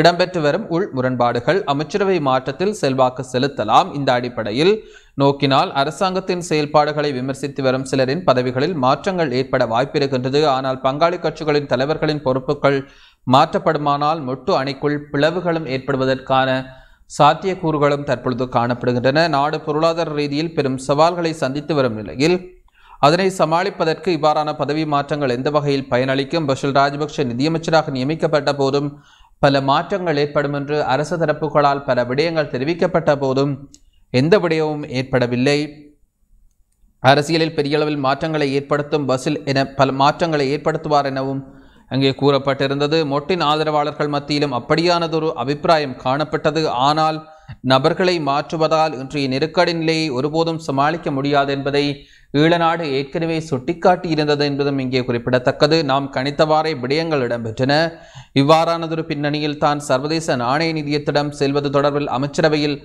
இடம்பெற்று வரும் உள் முரண்பாடுகள் அமைச்சரவை மாற்றத்தில் செல்வாக்கு செலுத்தலாம் இந்த அடிப்படையில் நோக்கினால் அரசாங்கத்தின் செயல்பாடுகளை விமர்சித்து வரும் சிலரின் பதவிகளில் மாற்றங்கள் ஏற்பட வாய்ப்பிருக்கின்றது ஆனால் பங்காளி கட்சிகளின் தலைவர்களின் பொறுப்புகள் மாற்றப்படுமானால் மொட்டு அணிக்குள் பிளவுகளும் ஏற்படுவதற்கான சாத்தியக்கூறுகளும் தற்பொழுது காணப்படுகின்றன நாடு பொருளாதார ரீதியில் பெரும் சவால்களை சந்தித்து வரும் நிலையில் அதனை சமாளிப்பதற்கு இவ்வாறான பதவி மாற்றங்கள் எந்த வகையில் பயனளிக்கும் பஷில் ராஜபக்ஷ நிதியமைச்சராக நியமிக்கப்பட்ட போதும் பல மாற்றங்கள் ஏற்படும் என்று அரசு தரப்புகளால் பல விடயங்கள் தெரிவிக்கப்பட்ட போதும் எந்த விடயமும் ஏற்படவில்லை அரசியலில் பெரிய அளவில் மாற்றங்களை ஏற்படுத்தும் பசில் என பல மாற்றங்களை ஏற்படுத்துவார் எனவும் அங்கே கூறப்பட்டிருந்தது மொட்டின் ஆதரவாளர்கள் மத்தியிலும் அப்படியானதொரு அபிப்பிராயம் காணப்பட்டது ஆனால் நபர்களை மாற்றுவதால் இன்றைய நெருக்கடி நிலையை ஒருபோதும் சமாளிக்க முடியாது என்பதை ஈழநாடு ஏற்கனவே சுட்டிக்காட்டியிருந்தது என்பதும் இங்கே குறிப்பிடத்தக்கது நாம் கணித்தவாறே விடயங்கள் இடம்பெற்றன இவ்வாறானதொரு பின்னணியில் தான் சர்வதேச நாணய நிதியத்திடம் செல்வது தொடர்பில் அமைச்சரவையில்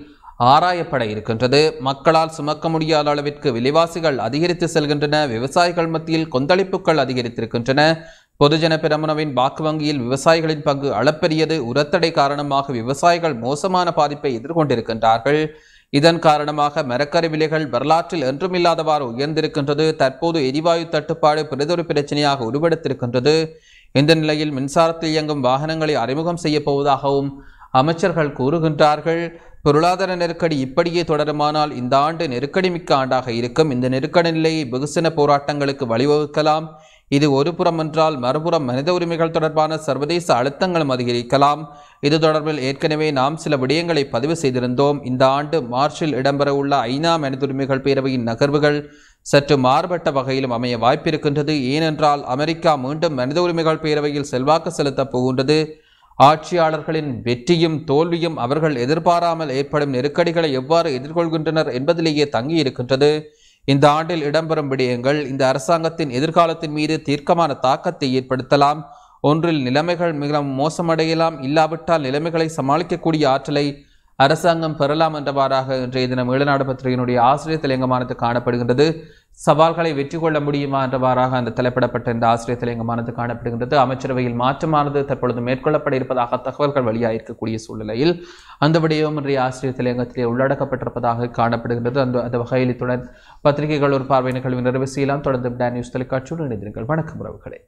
ஆராயப்பட இருக்கின்றது மக்களால் சுமக்க முடியாத அளவிற்கு விலைவாசிகள் அதிகரித்து செல்கின்றன விவசாயிகள் மத்தியில் கொந்தளிப்புகள் அதிகரித்திருக்கின்றன பொதுஜன பெரமுனவின் வாக்கு வங்கியில் விவசாயிகளின் பங்கு அளப்பெரியது உரத்தடை காரணமாக விவசாயிகள் மோசமான பாதிப்பை எதிர்கொண்டிருக்கின்றார்கள் இதன் காரணமாக மரக்கறி விலைகள் வரலாற்றில் என்றுமில்லாதவாறு உயர்ந்திருக்கின்றது தற்போது எரிவாயு தட்டுப்பாடு பிரதொரு பிரச்சனையாக உருவெடுத்திருக்கின்றது இந்த நிலையில் மின்சாரத்தில் இயங்கும் வாகனங்களை அறிமுகம் செய்ய போவதாகவும் அமைச்சர்கள் கூறுகின்றார்கள் பொருளாதார நெருக்கடி இப்படியே தொடருமானால் இந்த ஆண்டு நெருக்கடி மிக்க ஆண்டாக இருக்கும் இந்த நெருக்கடி நிலையை வெகுசன போராட்டங்களுக்கு வழிவகுக்கலாம் இது ஒரு புறம் என்றால் மறுபுறம் மனித உரிமைகள் தொடர்பான சர்வதேச அழுத்தங்களும் அதிகரிக்கலாம் இது தொடர்பில் ஏற்கனவே நாம் சில விடயங்களை பதிவு செய்திருந்தோம் இந்த ஆண்டு மார்ச்சில் இடம்பெறவுள்ள ஐநா மனித உரிமைகள் பேரவையின் நகர்வுகள் சற்று மாறுபட்ட வகையிலும் அமைய வாய்ப்பிருக்கின்றது ஏனென்றால் அமெரிக்கா மீண்டும் மனித உரிமைகள் பேரவையில் செல்வாக்கு செலுத்தப் போகின்றது ஆட்சியாளர்களின் வெற்றியும் தோல்வியும் அவர்கள் எதிர்பாராமல் ஏற்படும் நெருக்கடிகளை எவ்வாறு எதிர்கொள்கின்றனர் என்பதிலேயே தங்கியிருக்கின்றது இந்த ஆண்டில் இடம்பெறும் விடயங்கள் இந்த அரசாங்கத்தின் எதிர்காலத்தின் மீது தீர்க்கமான தாக்கத்தை ஏற்படுத்தலாம் ஒன்றில் நிலைமைகள் மிகவும் மோசமடையலாம் இல்லாவிட்டால் நிலைமைகளை சமாளிக்கக்கூடிய ஆற்றலை அரசாங்கம் பெறலாம் என்றவாறாக இன்றைய தினம் ஈழநாடு பத்திரிகையினுடைய ஆசிரியர் தலையங்கமானது காணப்படுகின்றது சவால்களை வெற்றி கொள்ள முடியுமா என்றவாறாக அந்த தலைப்பிடப்பட்ட இந்த ஆசிரியர் தலையங்கமானது காணப்படுகின்றது அமைச்சரவையில் மாற்றமானது தற்பொழுது மேற்கொள்ளப்பட இருப்பதாக தகவல்கள் வெளியாக இருக்கக்கூடிய சூழ்நிலையில் அந்த விடயம் இன்றைய ஆசிரியர் தலையங்கத்திலே உள்ளடக்கப்பட்டிருப்பதாக காணப்படுகின்றது அந்த அந்த வகையில் இத்துடன் பத்திரிகைகள் ஒரு பார்வை நிகழ்வு நிறைவு செய்யலாம் தொடர்ந்து நியூஸ் தொலைக்காட்சியுடன் இணைந்திருங்கள் வணக்கம் உறவுகளே